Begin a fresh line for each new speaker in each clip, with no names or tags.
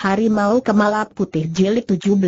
Harimau Kemala Putih Jilid 17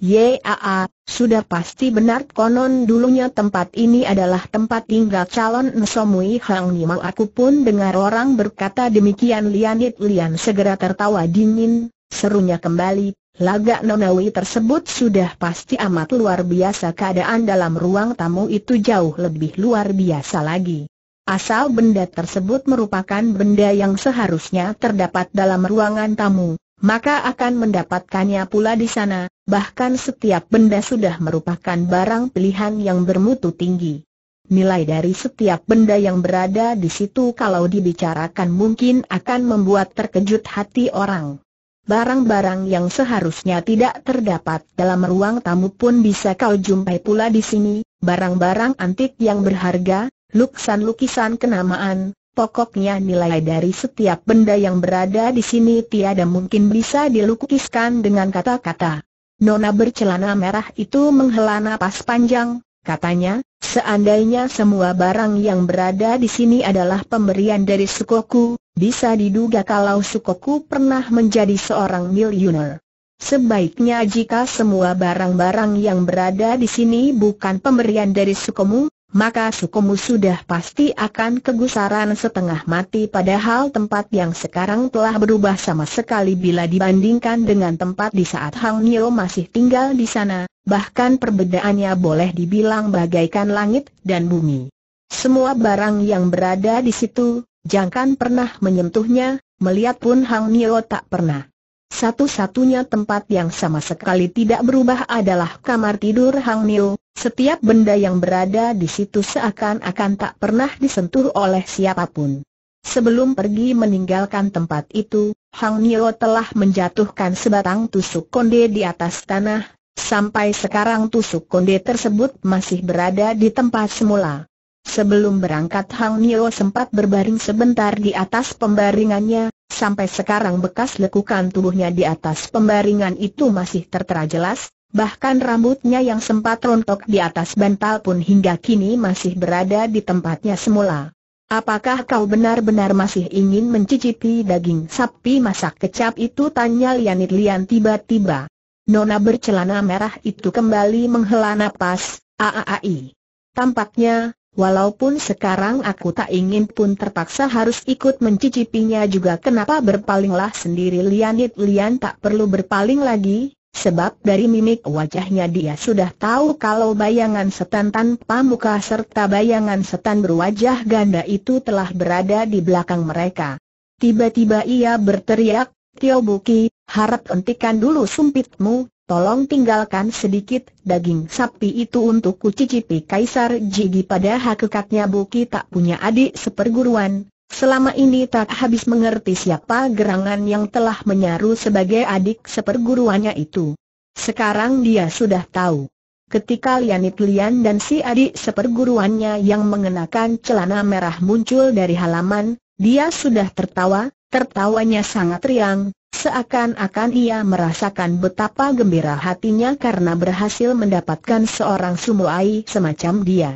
Yaa, sudah pasti benar konon dulunya tempat ini adalah tempat tinggal calon Nsomui Hang Nima Aku pun dengar orang berkata demikian Lianit Lian segera tertawa dingin, serunya kembali, laga nonawi tersebut sudah pasti amat luar biasa keadaan dalam ruang tamu itu jauh lebih luar biasa lagi. Asal benda tersebut merupakan benda yang seharusnya terdapat dalam ruangan tamu, maka akan mendapatkannya pula di sana, bahkan setiap benda sudah merupakan barang pilihan yang bermutu tinggi. Nilai dari setiap benda yang berada di situ kalau dibicarakan mungkin akan membuat terkejut hati orang. Barang-barang yang seharusnya tidak terdapat dalam ruang tamu pun bisa kau jumpai pula di sini, barang-barang antik yang berharga, lukisan-lukisan kenamaan, Pokoknya nilai dari setiap benda yang berada di sini tiada mungkin bisa dilukiskan dengan kata-kata. Nona bercelana merah itu menghela napas panjang, katanya, seandainya semua barang yang berada di sini adalah pemberian dari Sukoku, bisa diduga kalau Sukoku pernah menjadi seorang miliuner. Sebaiknya jika semua barang-barang yang berada di sini bukan pemberian dari sukomu, maka sukumu sudah pasti akan kegusaran setengah mati padahal tempat yang sekarang telah berubah sama sekali bila dibandingkan dengan tempat di saat Hang Nio masih tinggal di sana, bahkan perbedaannya boleh dibilang bagaikan langit dan bumi. Semua barang yang berada di situ, jangan pernah menyentuhnya, melihat pun Hang Nio tak pernah. Satu-satunya tempat yang sama sekali tidak berubah adalah kamar tidur Hang Nio, setiap benda yang berada di situ seakan-akan tak pernah disentuh oleh siapapun. Sebelum pergi meninggalkan tempat itu, Hang Nio telah menjatuhkan sebatang tusuk konde di atas tanah, sampai sekarang tusuk konde tersebut masih berada di tempat semula. Sebelum berangkat Hang Nio sempat berbaring sebentar di atas pembaringannya, sampai sekarang bekas lekukan tubuhnya di atas pembaringan itu masih tertera jelas, Bahkan rambutnya yang sempat rontok di atas bantal pun hingga kini masih berada di tempatnya semula. Apakah kau benar-benar masih ingin mencicipi daging sapi masak kecap itu? Tanya Lianit Lian tiba-tiba. Nona bercelana merah itu kembali menghela napas, aaai. Tampaknya, walaupun sekarang aku tak ingin pun terpaksa harus ikut mencicipinya juga kenapa berpalinglah sendiri Lianit Lian tak perlu berpaling lagi, Sebab dari mimik wajahnya dia sudah tahu kalau bayangan setan tanpa muka serta bayangan setan berwajah ganda itu telah berada di belakang mereka. Tiba-tiba ia berteriak, Tio Buki, harap hentikan dulu sumpitmu, tolong tinggalkan sedikit daging sapi itu untuk kucicipi Kaisar Jigi pada hakikatnya Buki tak punya adik seperguruan, Selama ini tak habis mengerti siapa gerangan yang telah menyaru sebagai adik seperguruannya itu. Sekarang dia sudah tahu. Ketika Lianit Lian dan si adik seperguruannya yang mengenakan celana merah muncul dari halaman, dia sudah tertawa, tertawanya sangat riang, seakan-akan ia merasakan betapa gembira hatinya karena berhasil mendapatkan seorang sumuai semacam dia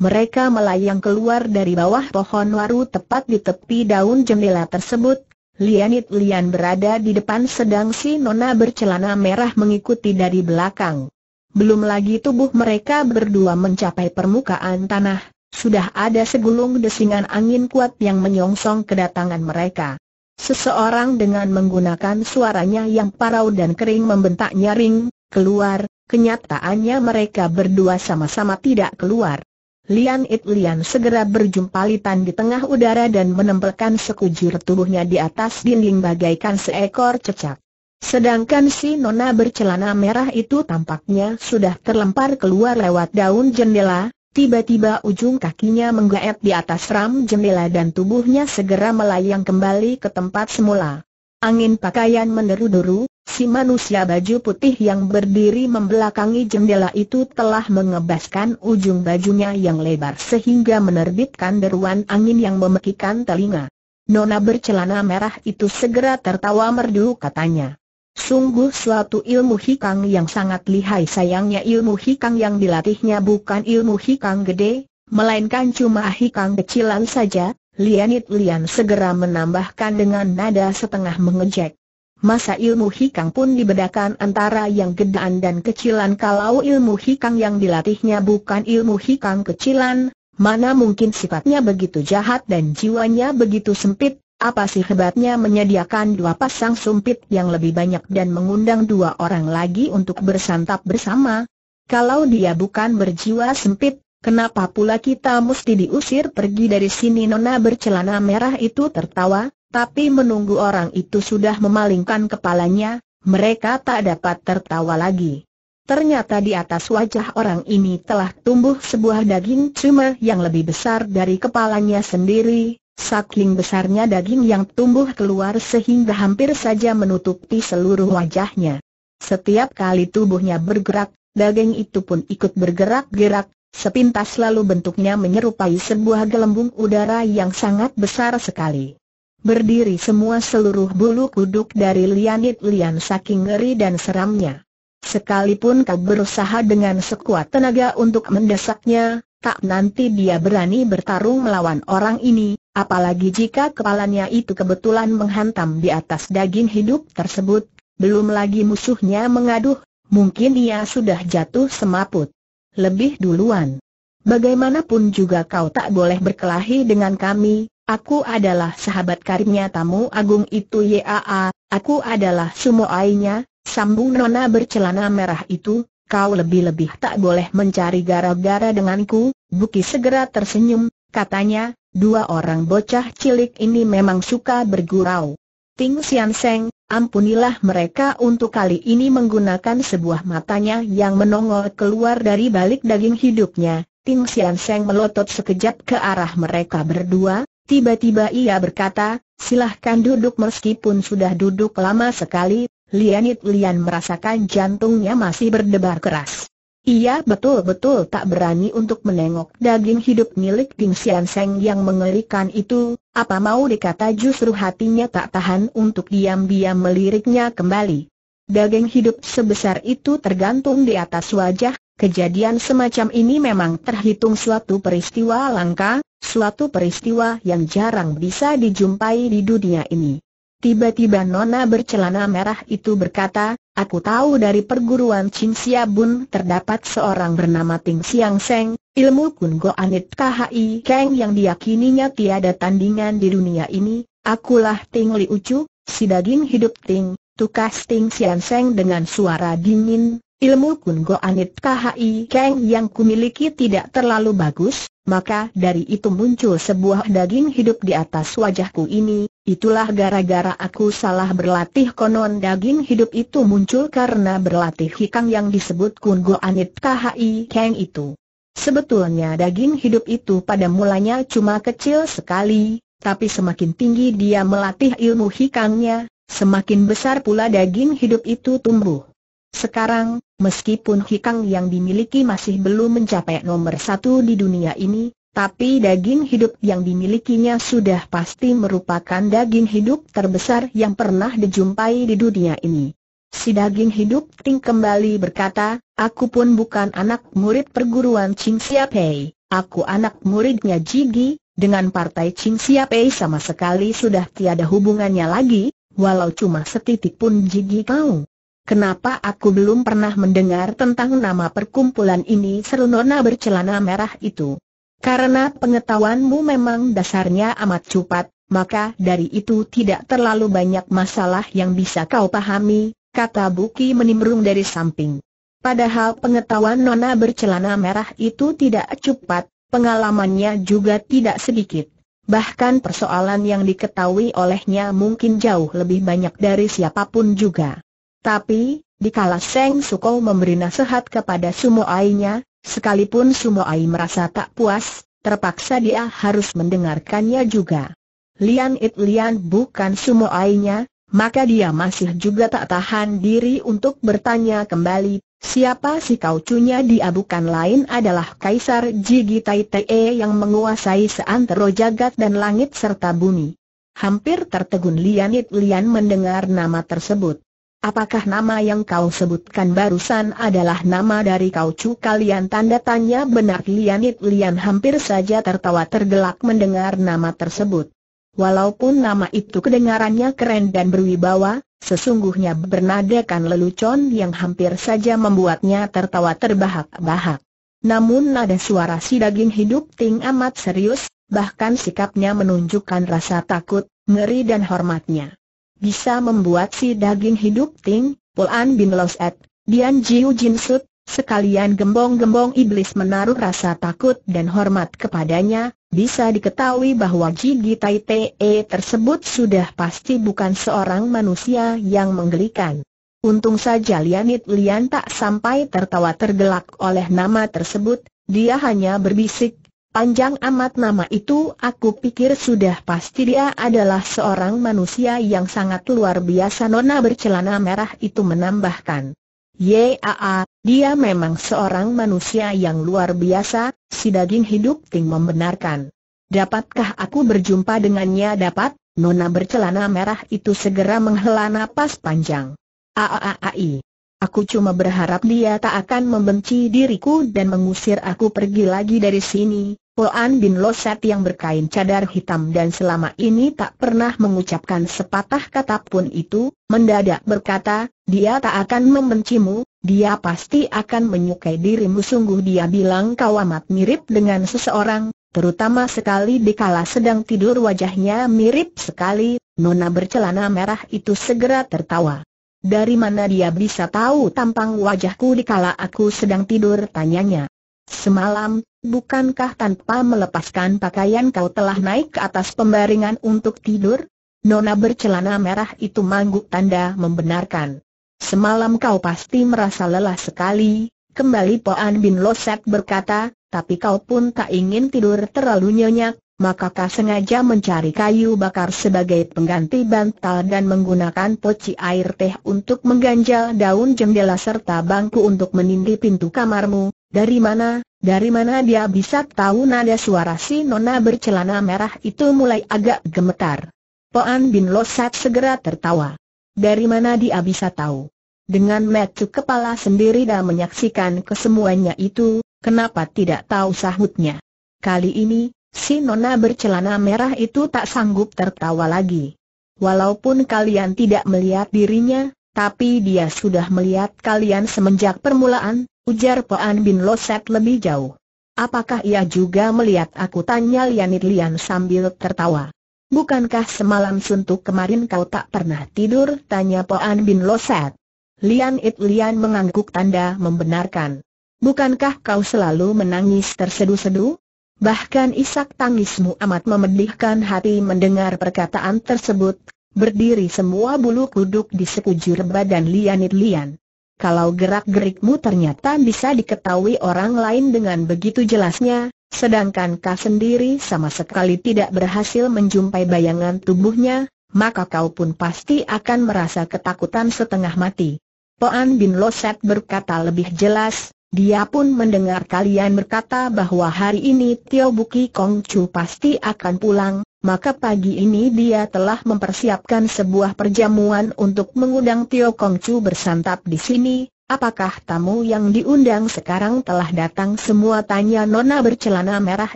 mereka melayang keluar dari bawah pohon waru tepat di tepi daun jendela tersebut. Lianit Lian berada di depan sedang si Nona bercelana merah mengikuti dari belakang. Belum lagi tubuh mereka berdua mencapai permukaan tanah, sudah ada segulung desingan angin kuat yang menyongsong kedatangan mereka. Seseorang dengan menggunakan suaranya yang parau dan kering membentak nyaring, keluar, kenyataannya mereka berdua sama-sama tidak keluar. Lian It Lian segera berjumpa Litan di tengah udara dan menempelkan sekujur tubuhnya di atas dinding bagaikan seekor cecak. Sedangkan si nona bercelana merah itu tampaknya sudah terlempar keluar lewat daun jendela, tiba-tiba ujung kakinya menggaet di atas ram jendela dan tubuhnya segera melayang kembali ke tempat semula. Angin pakaian meneru deru Si manusia baju putih yang berdiri membelakangi jendela itu telah mengebaskan ujung bajunya yang lebar sehingga menerbitkan deruan angin yang memekikan telinga. Nona bercelana merah itu segera tertawa merdu katanya. Sungguh suatu ilmu hikang yang sangat lihai sayangnya ilmu hikang yang dilatihnya bukan ilmu hikang gede, melainkan cuma hikang kecilan saja, Lianit Lian segera menambahkan dengan nada setengah mengejek. Masa ilmu hikang pun dibedakan antara yang gedean dan kecilan kalau ilmu hikang yang dilatihnya bukan ilmu hikang kecilan, mana mungkin sifatnya begitu jahat dan jiwanya begitu sempit, apa sih hebatnya menyediakan dua pasang sumpit yang lebih banyak dan mengundang dua orang lagi untuk bersantap bersama? Kalau dia bukan berjiwa sempit, kenapa pula kita mesti diusir pergi dari sini Nona bercelana merah itu tertawa, tapi menunggu orang itu sudah memalingkan kepalanya, mereka tak dapat tertawa lagi. Ternyata di atas wajah orang ini telah tumbuh sebuah daging cuma yang lebih besar dari kepalanya sendiri, saking besarnya daging yang tumbuh keluar sehingga hampir saja menutupi seluruh wajahnya. Setiap kali tubuhnya bergerak, daging itu pun ikut bergerak-gerak, sepintas lalu bentuknya menyerupai sebuah gelembung udara yang sangat besar sekali. Berdiri semua seluruh bulu kuduk dari Lianit Lian saking ngeri dan seramnya. Sekalipun kau berusaha dengan sekuat tenaga untuk mendesaknya, tak nanti dia berani bertarung melawan orang ini, apalagi jika kepalanya itu kebetulan menghantam di atas daging hidup tersebut, belum lagi musuhnya mengaduh, mungkin ia sudah jatuh semaput. Lebih duluan. Bagaimanapun juga kau tak boleh berkelahi dengan kami, Aku adalah sahabat karibnya tamu agung itu Yaa, aku adalah sumoainya, sambung nona bercelana merah itu, kau lebih-lebih tak boleh mencari gara-gara denganku, Buki segera tersenyum, katanya, dua orang bocah cilik ini memang suka bergurau. Ting Sian Seng, ampunilah mereka untuk kali ini menggunakan sebuah matanya yang menongol keluar dari balik daging hidupnya, Ting Sian Seng melotot sekejap ke arah mereka berdua, Tiba-tiba ia berkata, silahkan duduk meskipun sudah duduk lama sekali, Lianit Lian merasakan jantungnya masih berdebar keras. Ia betul-betul tak berani untuk menengok daging hidup milik Ding Xian Seng yang mengerikan itu, apa mau dikata justru hatinya tak tahan untuk diam-diam meliriknya kembali. Daging hidup sebesar itu tergantung di atas wajah, kejadian semacam ini memang terhitung suatu peristiwa langka, Suatu peristiwa yang jarang bisa dijumpai di dunia ini. Tiba-tiba Nona bercelana merah itu berkata, Aku tahu dari perguruan Chin Sia Bun terdapat seorang bernama Ting Siang Seng, ilmu Kun Go Anit KHI Keng yang diyakininya tiada tandingan di dunia ini, akulah Ting Li Ucu, si daging hidup Ting, tukas Ting Siang Seng dengan suara dingin, ilmu Kun Go Anit KHI Keng yang kumiliki tidak terlalu bagus, maka dari itu muncul sebuah daging hidup di atas wajahku ini, itulah gara-gara aku salah berlatih konon daging hidup itu muncul karena berlatih hikang yang disebut Kungo Anit KHI Kang itu. Sebetulnya daging hidup itu pada mulanya cuma kecil sekali, tapi semakin tinggi dia melatih ilmu hikangnya, semakin besar pula daging hidup itu tumbuh. Sekarang, Meskipun hikang yang dimiliki masih belum mencapai nomor satu di dunia ini, tapi daging hidup yang dimilikinya sudah pasti merupakan daging hidup terbesar yang pernah dijumpai di dunia ini. Si daging hidup Ting kembali berkata, aku pun bukan anak murid perguruan Ching Siapei, aku anak muridnya Jigi, dengan partai Ching Siapei sama sekali sudah tiada hubungannya lagi, walau cuma setitik pun Jigi tahu Kenapa aku belum pernah mendengar tentang nama perkumpulan ini seru Nona bercelana merah itu? Karena pengetahuanmu memang dasarnya amat cupat, maka dari itu tidak terlalu banyak masalah yang bisa kau pahami, kata Buki menimbrung dari samping. Padahal pengetahuan Nona bercelana merah itu tidak cupat, pengalamannya juga tidak sedikit. Bahkan persoalan yang diketahui olehnya mungkin jauh lebih banyak dari siapapun juga. Tapi, dikala Seng Suko memberi nasihat kepada Sumo Ainya, sekalipun Sumo Ai merasa tak puas, terpaksa dia harus mendengarkannya juga. Lian It Lian bukan Sumo Ainya, maka dia masih juga tak tahan diri untuk bertanya kembali, siapa si kaucunya dia bukan lain adalah Kaisar Jigi Tai Te e yang menguasai seantero jagat dan langit serta bumi. Hampir tertegun Lian It Lian mendengar nama tersebut. Apakah nama yang kau sebutkan barusan adalah nama dari kau cu kalian tanda tanya benar Lianit Lian hampir saja tertawa tergelak mendengar nama tersebut. Walaupun nama itu kedengarannya keren dan berwibawa, sesungguhnya bernadakan lelucon yang hampir saja membuatnya tertawa terbahak-bahak. Namun nada suara si daging hidup ting amat serius, bahkan sikapnya menunjukkan rasa takut, ngeri dan hormatnya bisa membuat si daging hidup ting, Pulan bin Loset, Dian Jiu Jin Sut, sekalian gembong-gembong iblis menaruh rasa takut dan hormat kepadanya, bisa diketahui bahwa Jigi Tai Te e tersebut sudah pasti bukan seorang manusia yang menggelikan. Untung saja Lianit Lian tak sampai tertawa tergelak oleh nama tersebut, dia hanya berbisik, Panjang amat nama itu aku pikir sudah pasti dia adalah seorang manusia yang sangat luar biasa Nona bercelana merah itu menambahkan. Yaa, dia memang seorang manusia yang luar biasa, si daging hidup Ting membenarkan. Dapatkah aku berjumpa dengannya dapat? Nona bercelana merah itu segera menghela napas panjang. Aaai, Aku cuma berharap dia tak akan membenci diriku dan mengusir aku pergi lagi dari sini. Poan bin Losat yang berkain cadar hitam dan selama ini tak pernah mengucapkan sepatah kata pun itu, mendadak berkata, dia tak akan membencimu, dia pasti akan menyukai dirimu sungguh dia bilang kau amat mirip dengan seseorang, terutama sekali dikala sedang tidur wajahnya mirip sekali, nona bercelana merah itu segera tertawa. Dari mana dia bisa tahu tampang wajahku dikala aku sedang tidur tanyanya. Semalam, bukankah tanpa melepaskan pakaian kau telah naik ke atas pembaringan untuk tidur? Nona bercelana merah itu mangguk tanda membenarkan. Semalam kau pasti merasa lelah sekali, kembali Poan Bin Loset berkata, tapi kau pun tak ingin tidur terlalu nyenyak, maka kau sengaja mencari kayu bakar sebagai pengganti bantal dan menggunakan poci air teh untuk mengganjal daun jendela serta bangku untuk menindih pintu kamarmu. Dari mana, dari mana dia bisa tahu nada suara si nona bercelana merah itu mulai agak gemetar. Poan Bin Losat segera tertawa. Dari mana dia bisa tahu? Dengan metu kepala sendiri dan menyaksikan kesemuanya itu, kenapa tidak tahu sahutnya? Kali ini, Si nona bercelana merah itu tak sanggup tertawa lagi. Walaupun kalian tidak melihat dirinya, tapi dia sudah melihat kalian semenjak permulaan, ujar Poan Bin Loset lebih jauh. Apakah ia juga melihat aku tanya Lianit Lian sambil tertawa. Bukankah semalam suntuk kemarin kau tak pernah tidur? Tanya Poan Bin Loset. Lian It Lian mengangguk tanda membenarkan. Bukankah kau selalu menangis tersedu-sedu? Bahkan isak tangismu amat memedihkan hati mendengar perkataan tersebut, berdiri semua bulu kuduk di sekujur badan Lianit Lian. Kalau gerak-gerikmu ternyata bisa diketahui orang lain dengan begitu jelasnya, sedangkan kau sendiri sama sekali tidak berhasil menjumpai bayangan tubuhnya, maka kau pun pasti akan merasa ketakutan setengah mati. Poan Bin Loset berkata lebih jelas, dia pun mendengar kalian berkata bahwa hari ini Tio Buki Kong Chu pasti akan pulang, maka pagi ini dia telah mempersiapkan sebuah perjamuan untuk mengundang Tio Kong Chu bersantap di sini. Apakah tamu yang diundang sekarang telah datang semua tanya Nona bercelana merah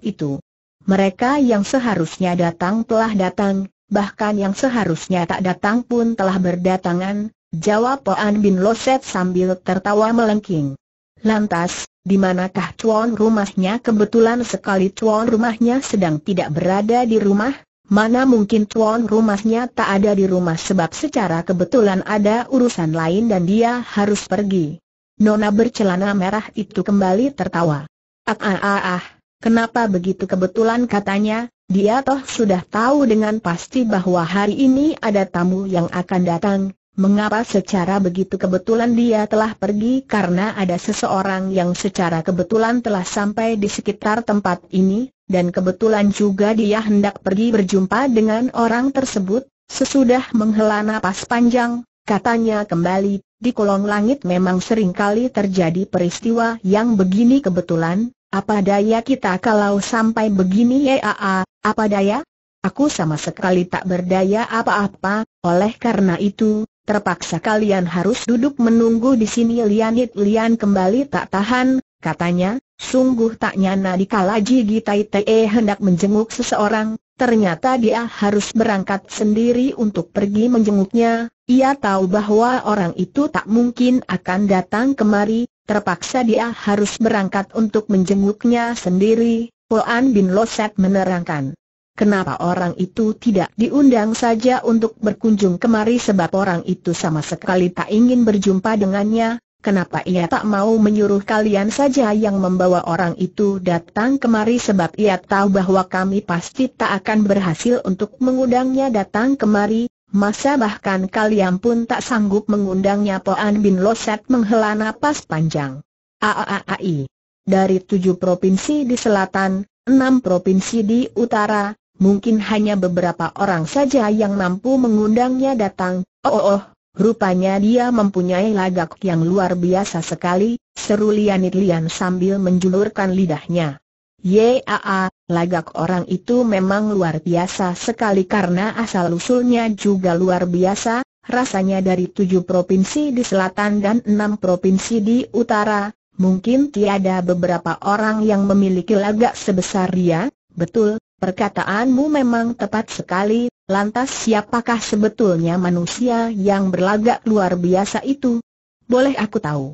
itu. Mereka yang seharusnya datang telah datang, bahkan yang seharusnya tak datang pun telah berdatangan, jawab Poan Bin Loset sambil tertawa melengking. Lantas, di manakah tuan rumahnya kebetulan sekali tuan rumahnya sedang tidak berada di rumah? Mana mungkin tuan rumahnya tak ada di rumah sebab secara kebetulan ada urusan lain dan dia harus pergi. Nona bercelana merah itu kembali tertawa. Ah ah ah ah, kenapa begitu kebetulan katanya, dia toh sudah tahu dengan pasti bahwa hari ini ada tamu yang akan datang, Mengapa secara begitu kebetulan dia telah pergi karena ada seseorang yang secara kebetulan telah sampai di sekitar tempat ini, dan kebetulan juga dia hendak pergi berjumpa dengan orang tersebut, sesudah menghela nafas panjang, katanya kembali, di kolong langit memang seringkali terjadi peristiwa yang begini kebetulan, apa daya kita kalau sampai begini ya aa, ya, ya, apa daya? Aku sama sekali tak berdaya apa-apa, oleh karena itu, terpaksa kalian harus duduk menunggu di sini Lianit Lian kembali tak tahan, katanya, sungguh tak nyana dikala Jigi Tai Te hendak menjenguk seseorang, ternyata dia harus berangkat sendiri untuk pergi menjenguknya, ia tahu bahwa orang itu tak mungkin akan datang kemari, terpaksa dia harus berangkat untuk menjenguknya sendiri, Poan Bin Loset menerangkan. Kenapa orang itu tidak diundang saja untuk berkunjung kemari sebab orang itu sama sekali tak ingin berjumpa dengannya, kenapa ia tak mau menyuruh kalian saja yang membawa orang itu datang kemari sebab ia tahu bahwa kami pasti tak akan berhasil untuk mengundangnya datang kemari, masa bahkan kalian pun tak sanggup mengundangnya Poan Bin Loset menghela napas panjang. Aaai. Dari tujuh provinsi di selatan, enam provinsi di utara, mungkin hanya beberapa orang saja yang mampu mengundangnya datang. Oh oh, oh rupanya dia mempunyai lagak yang luar biasa sekali, seru Lianit Lian sambil menjulurkan lidahnya. Yaa, lagak orang itu memang luar biasa sekali karena asal-usulnya juga luar biasa, rasanya dari tujuh provinsi di selatan dan enam provinsi di utara, mungkin tiada beberapa orang yang memiliki lagak sebesar dia, betul, Perkataanmu memang tepat sekali, lantas siapakah sebetulnya manusia yang berlagak luar biasa itu? Boleh aku tahu?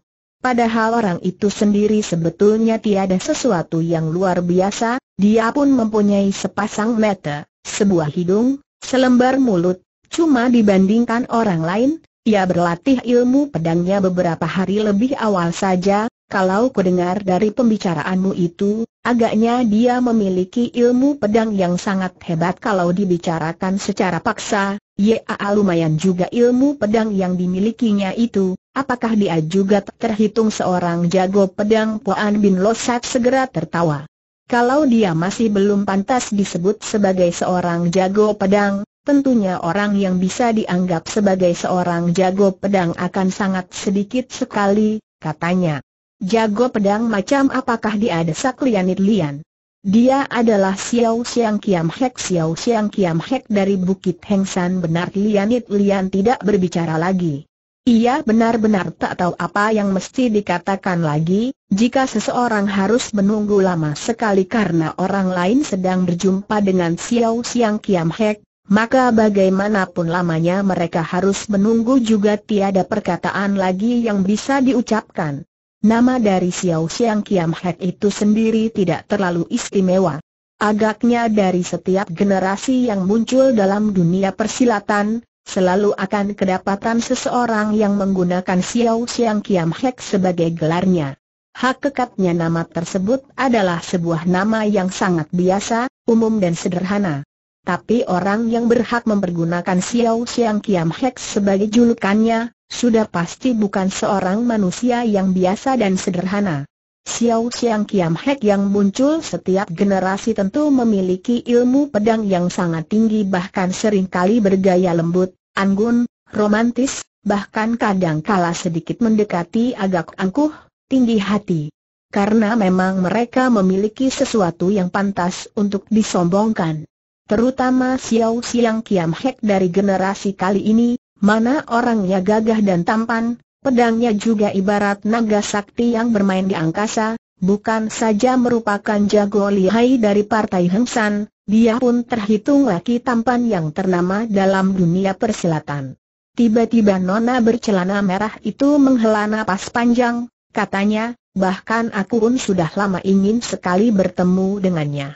Padahal orang itu sendiri sebetulnya tiada sesuatu yang luar biasa, dia pun mempunyai sepasang mata, sebuah hidung, selembar mulut, cuma dibandingkan orang lain, ia berlatih ilmu pedangnya beberapa hari lebih awal saja, kalau kudengar dari pembicaraanmu itu, Agaknya dia memiliki ilmu pedang yang sangat hebat kalau dibicarakan secara paksa, Ya, lumayan juga ilmu pedang yang dimilikinya itu, apakah dia juga terhitung seorang jago pedang Puan Bin Losat segera tertawa. Kalau dia masih belum pantas disebut sebagai seorang jago pedang, tentunya orang yang bisa dianggap sebagai seorang jago pedang akan sangat sedikit sekali, katanya. Jago pedang macam apakah dia desak Lianit Lian? Dia adalah Xiao Xiang Kiam Hek Xiao Xiang Kiam Hek dari Bukit Hengsan benar Lianit Lian tidak berbicara lagi. Ia benar-benar tak tahu apa yang mesti dikatakan lagi, jika seseorang harus menunggu lama sekali karena orang lain sedang berjumpa dengan Xiao Xiang Kiam Hek, maka bagaimanapun lamanya mereka harus menunggu juga tiada perkataan lagi yang bisa diucapkan. Nama dari Xiao Xiang Kiam Hek itu sendiri tidak terlalu istimewa. Agaknya dari setiap generasi yang muncul dalam dunia persilatan, selalu akan kedapatan seseorang yang menggunakan Xiao Xiang Kiam Hek sebagai gelarnya. Hak kekatnya nama tersebut adalah sebuah nama yang sangat biasa, umum dan sederhana. Tapi orang yang berhak mempergunakan Xiao Xiang Kiam Hek sebagai julukannya, sudah pasti bukan seorang manusia yang biasa dan sederhana. Xiao Xiang Kiam Hek yang muncul setiap generasi tentu memiliki ilmu pedang yang sangat tinggi bahkan sering kali bergaya lembut, anggun, romantis, bahkan kadang kala sedikit mendekati agak angkuh, tinggi hati. Karena memang mereka memiliki sesuatu yang pantas untuk disombongkan. Terutama Xiao Xiang Kiam Hek dari generasi kali ini, Mana orangnya gagah dan tampan, pedangnya juga ibarat naga sakti yang bermain di angkasa, bukan saja merupakan jago lihai dari partai Hengsan, dia pun terhitung laki tampan yang ternama dalam dunia persilatan. Tiba-tiba Nona bercelana merah itu menghela napas panjang, katanya, bahkan aku pun sudah lama ingin sekali bertemu dengannya.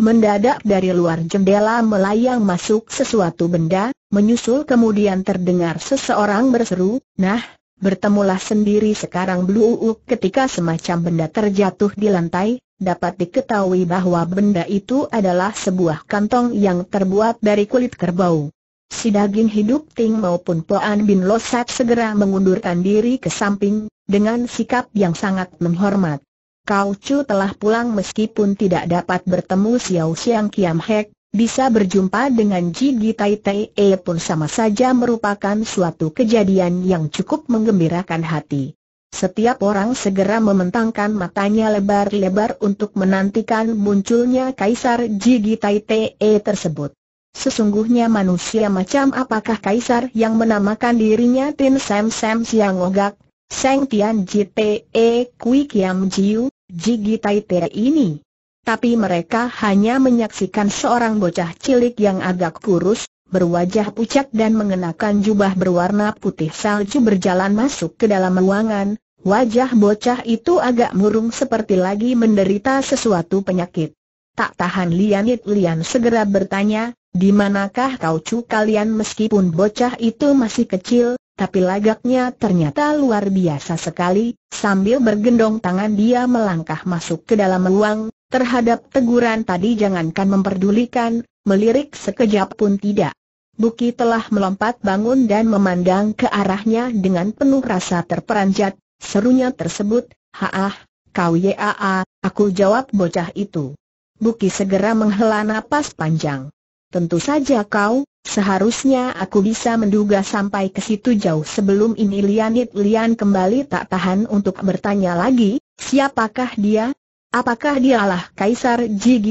Mendadak dari luar jendela melayang masuk sesuatu benda, Menyusul kemudian terdengar seseorang berseru, nah, bertemulah sendiri sekarang Blue Uuk ketika semacam benda terjatuh di lantai, dapat diketahui bahwa benda itu adalah sebuah kantong yang terbuat dari kulit kerbau. Si daging hidup Ting maupun Poan Bin Losat segera mengundurkan diri ke samping, dengan sikap yang sangat menghormat. Kau Chu telah pulang meskipun tidak dapat bertemu Xiao Xiang Kiam Hek, bisa berjumpa dengan Jigi Tai E pun sama saja merupakan suatu kejadian yang cukup menggembirakan hati. Setiap orang segera mementangkan matanya lebar-lebar untuk menantikan munculnya Kaisar Jigi Tai E tersebut. Sesungguhnya manusia macam apakah Kaisar yang menamakan dirinya Tin Sam Sam Siang Ogak, Seng Tian Jite Kui Kiam Jiu, Jigi Tai ini? tapi mereka hanya menyaksikan seorang bocah cilik yang agak kurus, berwajah pucat dan mengenakan jubah berwarna putih salju berjalan masuk ke dalam ruangan. Wajah bocah itu agak murung seperti lagi menderita sesuatu penyakit. Tak tahan Lianit Lian segera bertanya, di manakah kau cu kalian meskipun bocah itu masih kecil, tapi lagaknya ternyata luar biasa sekali, sambil bergendong tangan dia melangkah masuk ke dalam ruang, Terhadap teguran tadi jangankan memperdulikan, melirik sekejap pun tidak. Buki telah melompat bangun dan memandang ke arahnya dengan penuh rasa terperanjat, serunya tersebut, Haah, kau yaa, aku jawab bocah itu. Buki segera menghela napas panjang. Tentu saja kau, seharusnya aku bisa menduga sampai ke situ jauh sebelum ini Lianit Lian kembali tak tahan untuk bertanya lagi, siapakah dia, Apakah dialah Kaisar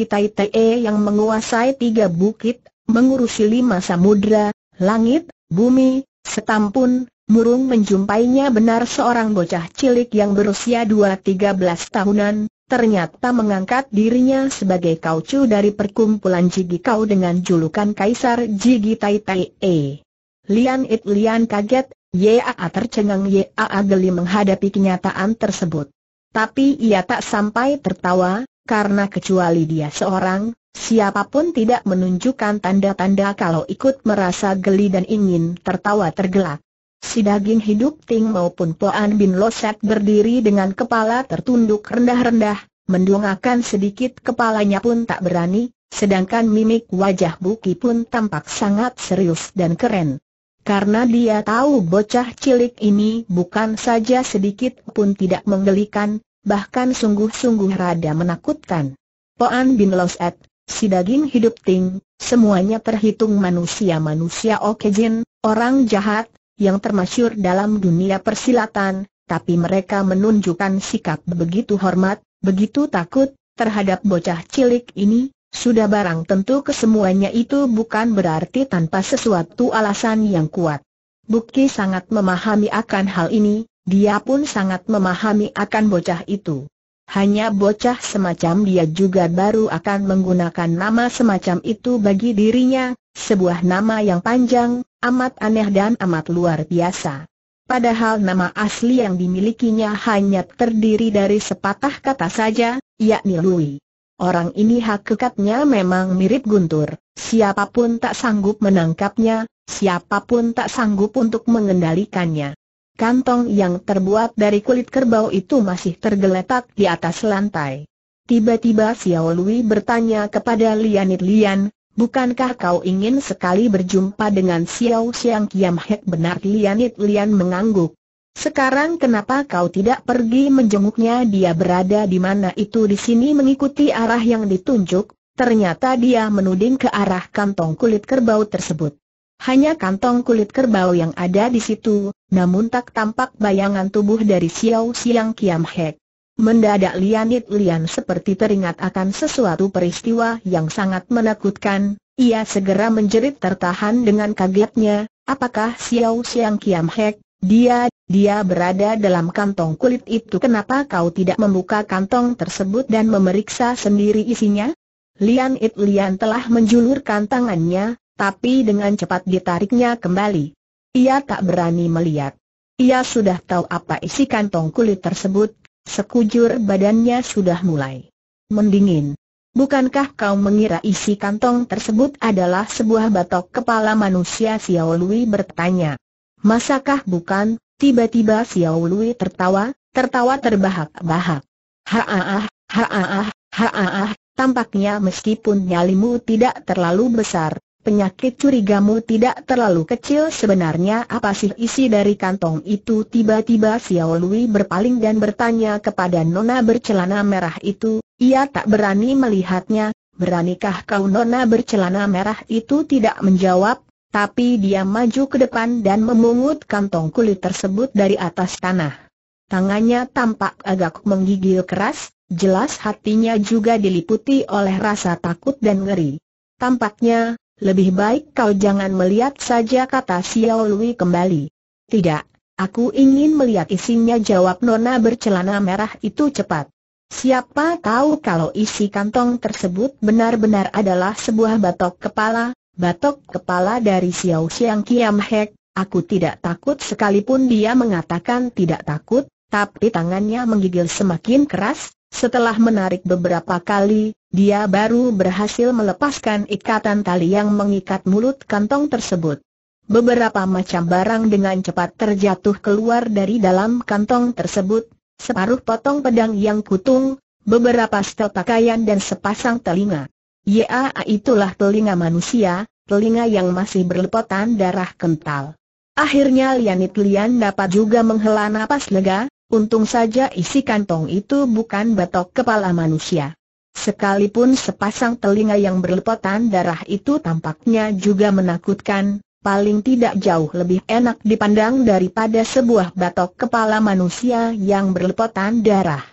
Tai Te e yang menguasai tiga bukit, mengurusi lima samudra, langit, bumi, setampun, murung menjumpainya benar seorang bocah cilik yang berusia 2-13 tahunan, ternyata mengangkat dirinya sebagai kaucu dari perkumpulan Jigi Kau dengan julukan Kaisar Tai Te. E. Lian It Lian kaget, Yaa tercengang Yaa geli menghadapi kenyataan tersebut. Tapi ia tak sampai tertawa, karena kecuali dia seorang, siapapun tidak menunjukkan tanda-tanda kalau ikut merasa geli dan ingin tertawa tergelak. Si daging hidup Ting maupun Poan Bin Loset berdiri dengan kepala tertunduk rendah-rendah, mendongakkan sedikit kepalanya pun tak berani, sedangkan mimik wajah Buki pun tampak sangat serius dan keren. Karena dia tahu bocah cilik ini bukan saja sedikit pun tidak menggelikan, bahkan sungguh-sungguh rada menakutkan. Poan bin Loset, si daging hidup ting, semuanya terhitung manusia-manusia okejin, orang jahat, yang termasyur dalam dunia persilatan, tapi mereka menunjukkan sikap begitu hormat, begitu takut, terhadap bocah cilik ini, sudah barang tentu kesemuanya itu bukan berarti tanpa sesuatu alasan yang kuat. Bukti sangat memahami akan hal ini, dia pun sangat memahami akan bocah itu. Hanya bocah semacam dia juga baru akan menggunakan nama semacam itu bagi dirinya, sebuah nama yang panjang, amat aneh dan amat luar biasa. Padahal nama asli yang dimilikinya hanya terdiri dari sepatah kata saja, yakni Louis. Orang ini hakikatnya memang mirip guntur, siapapun tak sanggup menangkapnya, siapapun tak sanggup untuk mengendalikannya. Kantong yang terbuat dari kulit kerbau itu masih tergeletak di atas lantai. Tiba-tiba Xiao Lui bertanya kepada Lianit Lian, bukankah kau ingin sekali berjumpa dengan Xiao Xiang Kiam Hek benar Lianit Lian mengangguk. Sekarang kenapa kau tidak pergi menjenguknya dia berada di mana itu di sini mengikuti arah yang ditunjuk, ternyata dia menuding ke arah kantong kulit kerbau tersebut. Hanya kantong kulit kerbau yang ada di situ, namun tak tampak bayangan tubuh dari Xiao Siang Kiam Hek. Mendadak Lianit Lian seperti teringat akan sesuatu peristiwa yang sangat menakutkan, ia segera menjerit tertahan dengan kagetnya, apakah Xiao Siang Kiam Hek, dia dia berada dalam kantong kulit itu kenapa kau tidak membuka kantong tersebut dan memeriksa sendiri isinya? Lian It Lian telah menjulurkan tangannya, tapi dengan cepat ditariknya kembali. Ia tak berani melihat. Ia sudah tahu apa isi kantong kulit tersebut, sekujur badannya sudah mulai mendingin. Bukankah kau mengira isi kantong tersebut adalah sebuah batok kepala manusia Xiao Lui bertanya. Masakah bukan, Tiba-tiba Xiao Lui tertawa, tertawa terbahak-bahak. Haaah, haaah, haaah, tampaknya meskipun nyalimu tidak terlalu besar, penyakit curigamu tidak terlalu kecil sebenarnya apa sih isi dari kantong itu tiba-tiba Xiao Lui berpaling dan bertanya kepada nona bercelana merah itu, ia tak berani melihatnya, beranikah kau nona bercelana merah itu tidak menjawab, tapi dia maju ke depan dan memungut kantong kulit tersebut dari atas tanah. Tangannya tampak agak menggigil keras, jelas hatinya juga diliputi oleh rasa takut dan ngeri. Tampaknya, lebih baik kau jangan melihat saja kata Xiao Lui kembali. Tidak, aku ingin melihat isinya jawab nona bercelana merah itu cepat. Siapa tahu kalau isi kantong tersebut benar-benar adalah sebuah batok kepala, batok kepala dari Xiao Xiang Kiam Hek, aku tidak takut sekalipun dia mengatakan tidak takut, tapi tangannya menggigil semakin keras, setelah menarik beberapa kali, dia baru berhasil melepaskan ikatan tali yang mengikat mulut kantong tersebut. Beberapa macam barang dengan cepat terjatuh keluar dari dalam kantong tersebut, separuh potong pedang yang kutung, beberapa setel pakaian dan sepasang telinga. Ya itulah telinga manusia, telinga yang masih berlepotan darah kental. Akhirnya Lianit Lian dapat juga menghela nafas lega, untung saja isi kantong itu bukan batok kepala manusia. Sekalipun sepasang telinga yang berlepotan darah itu tampaknya juga menakutkan, paling tidak jauh lebih enak dipandang daripada sebuah batok kepala manusia yang berlepotan darah.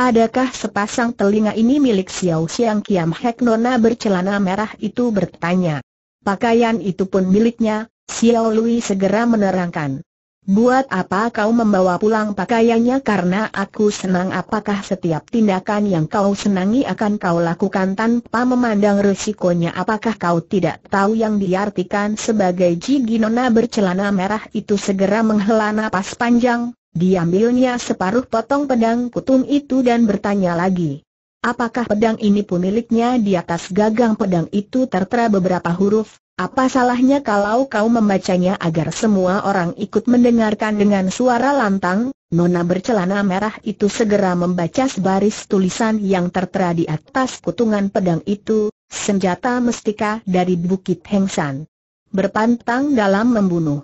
Adakah sepasang telinga ini milik Xiao Xiang Kiam Hek Nona bercelana merah itu bertanya. Pakaian itu pun miliknya, Xiao Lui segera menerangkan. Buat apa kau membawa pulang pakaiannya karena aku senang apakah setiap tindakan yang kau senangi akan kau lakukan tanpa memandang resikonya apakah kau tidak tahu yang diartikan sebagai Nona bercelana merah itu segera menghela napas panjang, Diambilnya separuh potong pedang kutum itu dan bertanya lagi. Apakah pedang ini pun miliknya? di atas gagang pedang itu tertera beberapa huruf? Apa salahnya kalau kau membacanya agar semua orang ikut mendengarkan dengan suara lantang? Nona bercelana merah itu segera membaca sebaris tulisan yang tertera di atas kutungan pedang itu, senjata mestika dari Bukit Hengsan. Berpantang dalam membunuh.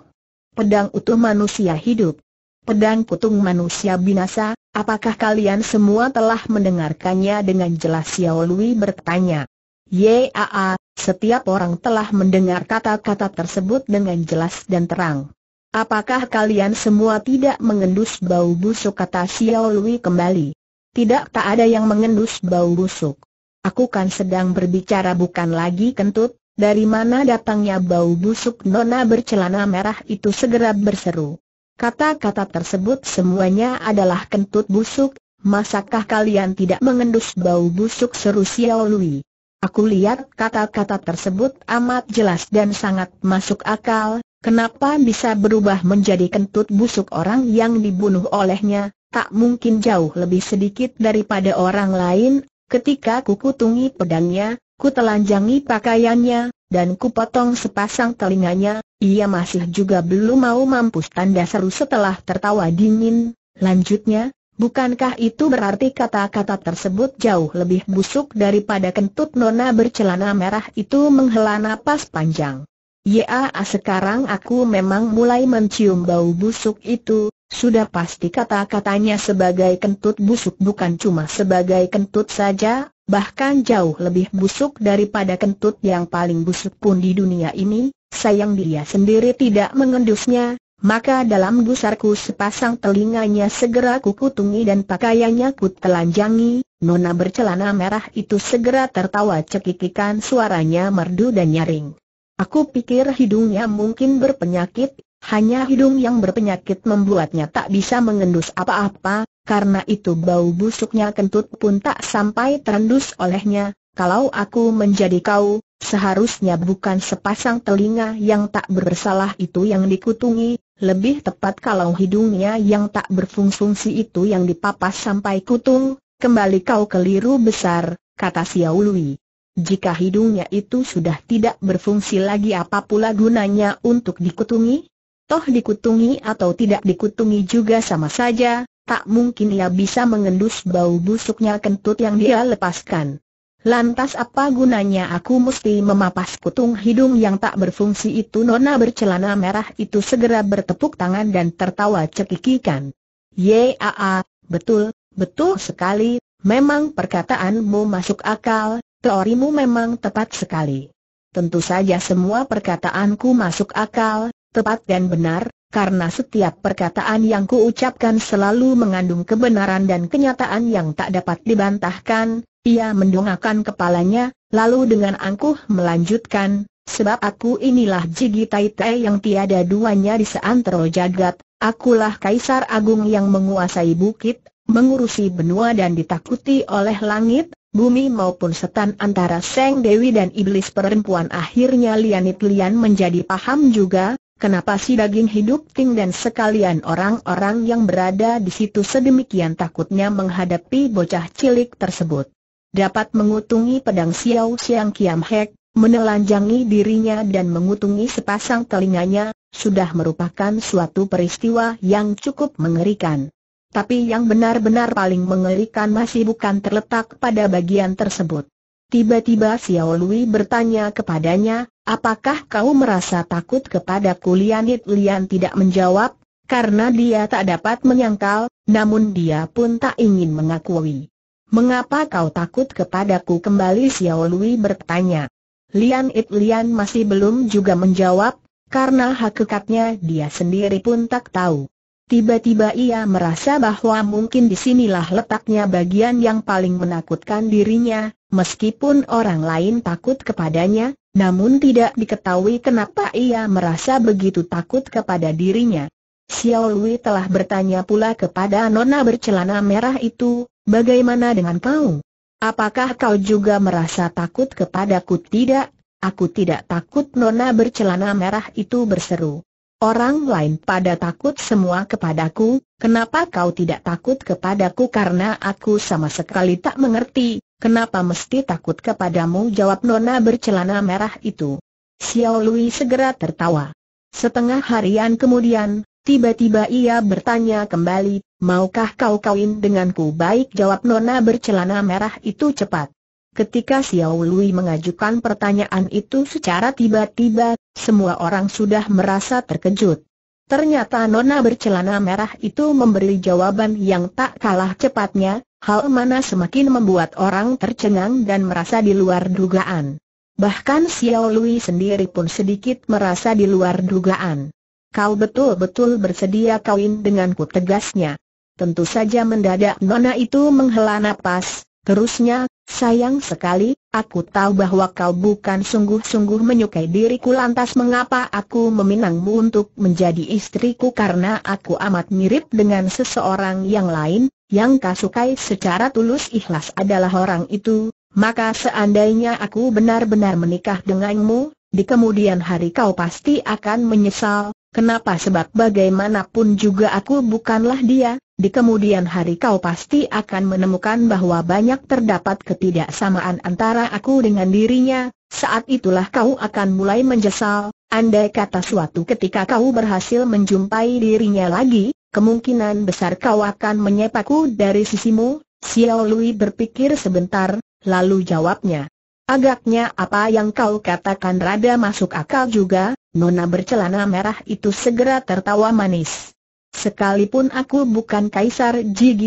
Pedang utuh manusia hidup pedang kutung manusia binasa, apakah kalian semua telah mendengarkannya dengan jelas Xiao Lui bertanya. Yaa, setiap orang telah mendengar kata-kata tersebut dengan jelas dan terang. Apakah kalian semua tidak mengendus bau busuk kata Xiao Lui kembali? Tidak tak ada yang mengendus bau busuk. Aku kan sedang berbicara bukan lagi kentut, dari mana datangnya bau busuk nona bercelana merah itu segera berseru. Kata-kata tersebut semuanya adalah kentut busuk, masakah kalian tidak mengendus bau busuk seru Xiao Lui. Aku lihat kata-kata tersebut amat jelas dan sangat masuk akal, kenapa bisa berubah menjadi kentut busuk orang yang dibunuh olehnya, tak mungkin jauh lebih sedikit daripada orang lain, ketika kukutungi pedangnya, kutelanjangi pakaiannya, dan kupotong sepasang telinganya, ia masih juga belum mau mampus tanda seru setelah tertawa dingin, lanjutnya, bukankah itu berarti kata-kata tersebut jauh lebih busuk daripada kentut nona bercelana merah itu menghela napas panjang. Ya, sekarang aku memang mulai mencium bau busuk itu, sudah pasti kata-katanya sebagai kentut busuk bukan cuma sebagai kentut saja, bahkan jauh lebih busuk daripada kentut yang paling busuk pun di dunia ini, sayang dia sendiri tidak mengendusnya, maka dalam gusarku sepasang telinganya segera kukutungi dan pakaiannya kutelanjangi. nona bercelana merah itu segera tertawa cekikikan suaranya merdu dan nyaring. Aku pikir hidungnya mungkin berpenyakit, hanya hidung yang berpenyakit membuatnya tak bisa mengendus apa-apa, karena itu bau busuknya kentut pun tak sampai terendus olehnya, kalau aku menjadi kau, seharusnya bukan sepasang telinga yang tak bersalah itu yang dikutungi, lebih tepat kalau hidungnya yang tak berfungsi itu yang dipapas sampai kutung, kembali kau keliru besar, kata Siaului. Jika hidungnya itu sudah tidak berfungsi lagi apa pula gunanya untuk dikutungi? Toh dikutungi atau tidak dikutungi juga sama saja, tak mungkin ia bisa mengendus bau busuknya kentut yang dia lepaskan. Lantas apa gunanya aku mesti memapas kutung hidung yang tak berfungsi itu Nona bercelana merah itu segera bertepuk tangan dan tertawa cekikikan. Yaa, betul, betul sekali, memang perkataanmu masuk akal, teorimu memang tepat sekali. Tentu saja semua perkataanku masuk akal, tepat dan benar, karena setiap perkataan yang kuucapkan selalu mengandung kebenaran dan kenyataan yang tak dapat dibantahkan, ia mendongakkan kepalanya, lalu dengan angkuh melanjutkan, sebab aku inilah Jigi Tai Tai yang tiada duanya di seantero jagat, akulah Kaisar Agung yang menguasai bukit, mengurusi benua dan ditakuti oleh langit, bumi maupun setan antara Seng Dewi dan Iblis perempuan akhirnya Lianit Lian menjadi paham juga, Kenapa si daging hidup Ting dan sekalian orang-orang yang berada di situ sedemikian takutnya menghadapi bocah cilik tersebut? Dapat mengutungi pedang Xiao Xiang Kiam Hek, menelanjangi dirinya dan mengutungi sepasang telinganya, sudah merupakan suatu peristiwa yang cukup mengerikan. Tapi yang benar-benar paling mengerikan masih bukan terletak pada bagian tersebut. Tiba-tiba Xiao Lui bertanya kepadanya, apakah kau merasa takut kepada Lian Lian tidak menjawab, karena dia tak dapat menyangkal, namun dia pun tak ingin mengakui. Mengapa kau takut kepadaku kembali Xiao Lui bertanya. Lian It Lian masih belum juga menjawab, karena hakikatnya dia sendiri pun tak tahu. Tiba-tiba ia merasa bahwa mungkin disinilah letaknya bagian yang paling menakutkan dirinya, Meskipun orang lain takut kepadanya, namun tidak diketahui kenapa ia merasa begitu takut kepada dirinya. Xiao Wei telah bertanya pula kepada nona bercelana merah itu, bagaimana dengan kau? Apakah kau juga merasa takut kepadaku? Tidak, aku tidak takut nona bercelana merah itu berseru. Orang lain pada takut semua kepadaku, kenapa kau tidak takut kepadaku karena aku sama sekali tak mengerti, Kenapa mesti takut kepadamu jawab nona bercelana merah itu? Xiao Lui segera tertawa. Setengah harian kemudian, tiba-tiba ia bertanya kembali, maukah kau kawin denganku baik jawab nona bercelana merah itu cepat. Ketika Xiao Lui mengajukan pertanyaan itu secara tiba-tiba, semua orang sudah merasa terkejut. Ternyata nona bercelana merah itu memberi jawaban yang tak kalah cepatnya, hal mana semakin membuat orang tercengang dan merasa di luar dugaan. Bahkan Xiao Lui sendiri pun sedikit merasa di luar dugaan. Kau betul-betul bersedia kawin denganku tegasnya. Tentu saja mendadak Nona itu menghela napas, terusnya, Sayang sekali, aku tahu bahwa kau bukan sungguh-sungguh menyukai diriku lantas mengapa aku meminangmu untuk menjadi istriku karena aku amat mirip dengan seseorang yang lain, yang kau sukai secara tulus ikhlas adalah orang itu, maka seandainya aku benar-benar menikah denganmu, di kemudian hari kau pasti akan menyesal, Kenapa sebab bagaimanapun juga aku bukanlah dia, di kemudian hari kau pasti akan menemukan bahwa banyak terdapat ketidaksamaan antara aku dengan dirinya, saat itulah kau akan mulai menyesal, andai kata suatu ketika kau berhasil menjumpai dirinya lagi, kemungkinan besar kau akan menyepakku dari sisimu, Xiao Lui berpikir sebentar, lalu jawabnya. Agaknya apa yang kau katakan rada masuk akal juga, Nona bercelana merah itu segera tertawa manis. Sekalipun aku bukan Kaisar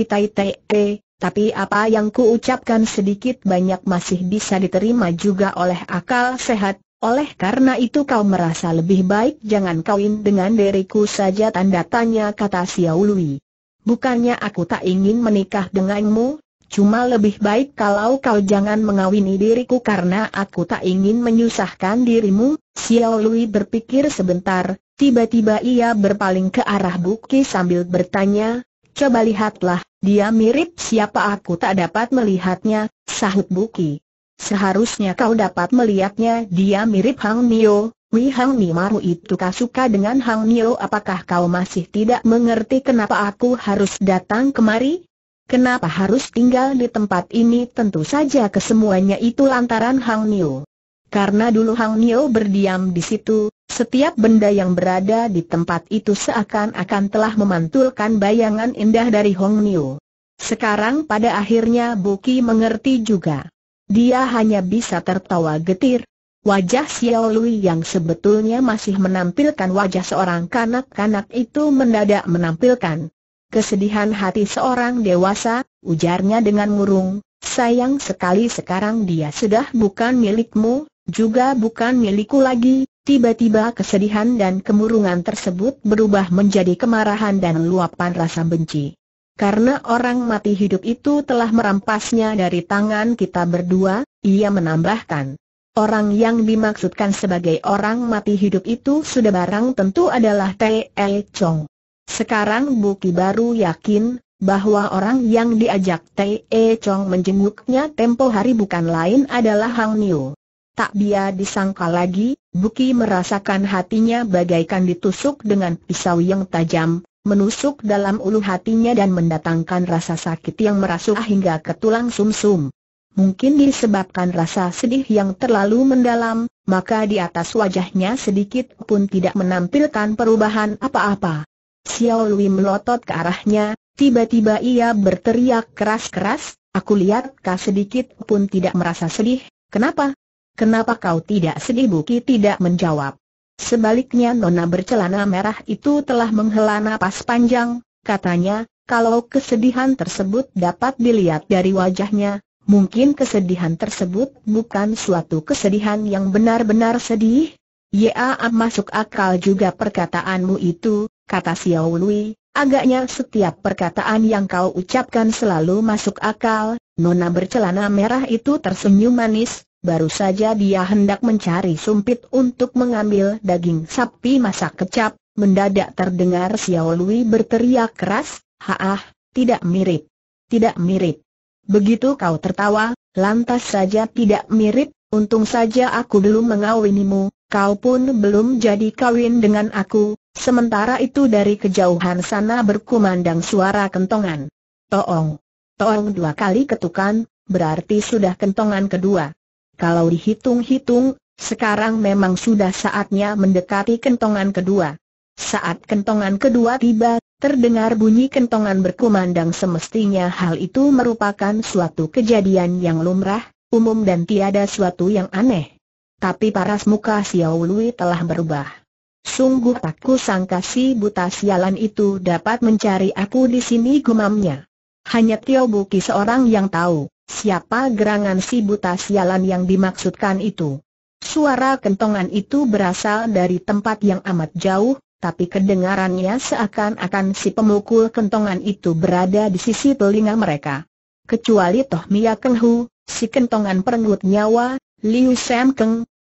Tai Te, tapi apa yang ku ucapkan sedikit banyak masih bisa diterima juga oleh akal sehat, oleh karena itu kau merasa lebih baik jangan kawin dengan diriku saja tanda tanya kata Xiao Lui. Bukannya aku tak ingin menikah denganmu, Cuma lebih baik kalau kau jangan mengawini diriku karena aku tak ingin menyusahkan dirimu, Xiao Lui berpikir sebentar, tiba-tiba ia berpaling ke arah Buki sambil bertanya, Coba lihatlah, dia mirip siapa aku tak dapat melihatnya, sahut Buki. Seharusnya kau dapat melihatnya, dia mirip Hang Nio. Wei Hang Maru itu kau suka dengan Hang Nio. apakah kau masih tidak mengerti kenapa aku harus datang kemari? Kenapa harus tinggal di tempat ini tentu saja kesemuanya itu lantaran Hang Niu. Karena dulu Hang Niu berdiam di situ, setiap benda yang berada di tempat itu seakan-akan telah memantulkan bayangan indah dari Hong Niu. Sekarang pada akhirnya Buki mengerti juga. Dia hanya bisa tertawa getir, Wajah Xiao Lui yang sebetulnya masih menampilkan wajah seorang kanak-kanak itu mendadak menampilkan Kesedihan hati seorang dewasa, ujarnya dengan murung, sayang sekali sekarang dia sudah bukan milikmu, juga bukan milikku lagi, Tiba-tiba kesedihan dan kemurungan tersebut berubah menjadi kemarahan dan luapan rasa benci. Karena orang mati hidup itu telah merampasnya dari tangan kita berdua, ia menambahkan. Orang yang dimaksudkan sebagai orang mati hidup itu sudah barang tentu adalah T.E. Chong. Sekarang Buki baru yakin, bahwa orang yang diajak Tai e Chong menjenguknya tempo hari bukan lain adalah Hang Niu. Tak biar disangka lagi, Buki merasakan hatinya bagaikan ditusuk dengan pisau yang tajam, menusuk dalam ulu hatinya dan mendatangkan rasa sakit yang merasuk hingga ke tulang sumsum. -sum. Mungkin disebabkan rasa sedih yang terlalu mendalam, maka di atas wajahnya sedikit pun tidak menampilkan perubahan apa-apa. Xiao Lui melotot ke arahnya, tiba-tiba ia berteriak keras-keras, aku lihat kau sedikit pun tidak merasa sedih, kenapa? Kenapa kau tidak sedih Buki tidak menjawab. Sebaliknya nona bercelana merah itu telah menghela napas panjang, katanya, kalau kesedihan tersebut dapat dilihat dari wajahnya, mungkin kesedihan tersebut bukan suatu kesedihan yang benar-benar sedih? Ya, masuk akal juga perkataanmu itu, kata Xiao Lui, agaknya setiap perkataan yang kau ucapkan selalu masuk akal, nona bercelana merah itu tersenyum manis, baru saja dia hendak mencari sumpit untuk mengambil daging sapi masak kecap, mendadak terdengar Xiao Lui berteriak keras, Haah, tidak mirip. Tidak mirip. Begitu kau tertawa, lantas saja tidak mirip, untung saja aku belum mengawinimu, kau pun belum jadi kawin dengan aku, Sementara itu dari kejauhan sana berkumandang suara kentongan. Toong. Toong dua kali ketukan, berarti sudah kentongan kedua. Kalau dihitung-hitung, sekarang memang sudah saatnya mendekati kentongan kedua. Saat kentongan kedua tiba, terdengar bunyi kentongan berkumandang semestinya hal itu merupakan suatu kejadian yang lumrah, umum dan tiada suatu yang aneh. Tapi paras muka Xiao Lui telah berubah. Sungguh tak sangka si buta sialan itu dapat mencari aku di sini gumamnya. Hanya Tio Buki seorang yang tahu, siapa gerangan si buta sialan yang dimaksudkan itu. Suara kentongan itu berasal dari tempat yang amat jauh, tapi kedengarannya seakan-akan si pemukul kentongan itu berada di sisi telinga mereka. Kecuali Toh Mia Kenghu, si kentongan perenggut nyawa, Liu Sam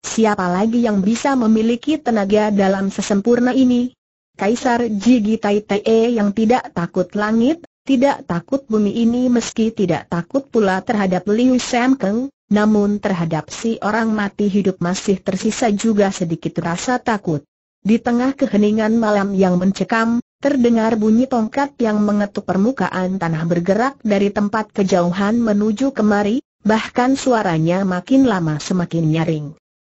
siapa lagi yang bisa memiliki tenaga dalam sesempurna ini? Kaisar Jigi Tai Te yang tidak takut langit, tidak takut bumi ini meski tidak takut pula terhadap Liu Sam namun terhadap si orang mati hidup masih tersisa juga sedikit rasa takut. Di tengah keheningan malam yang mencekam, terdengar bunyi tongkat yang mengetuk permukaan tanah bergerak dari tempat kejauhan menuju kemari, Bahkan suaranya makin lama semakin nyaring.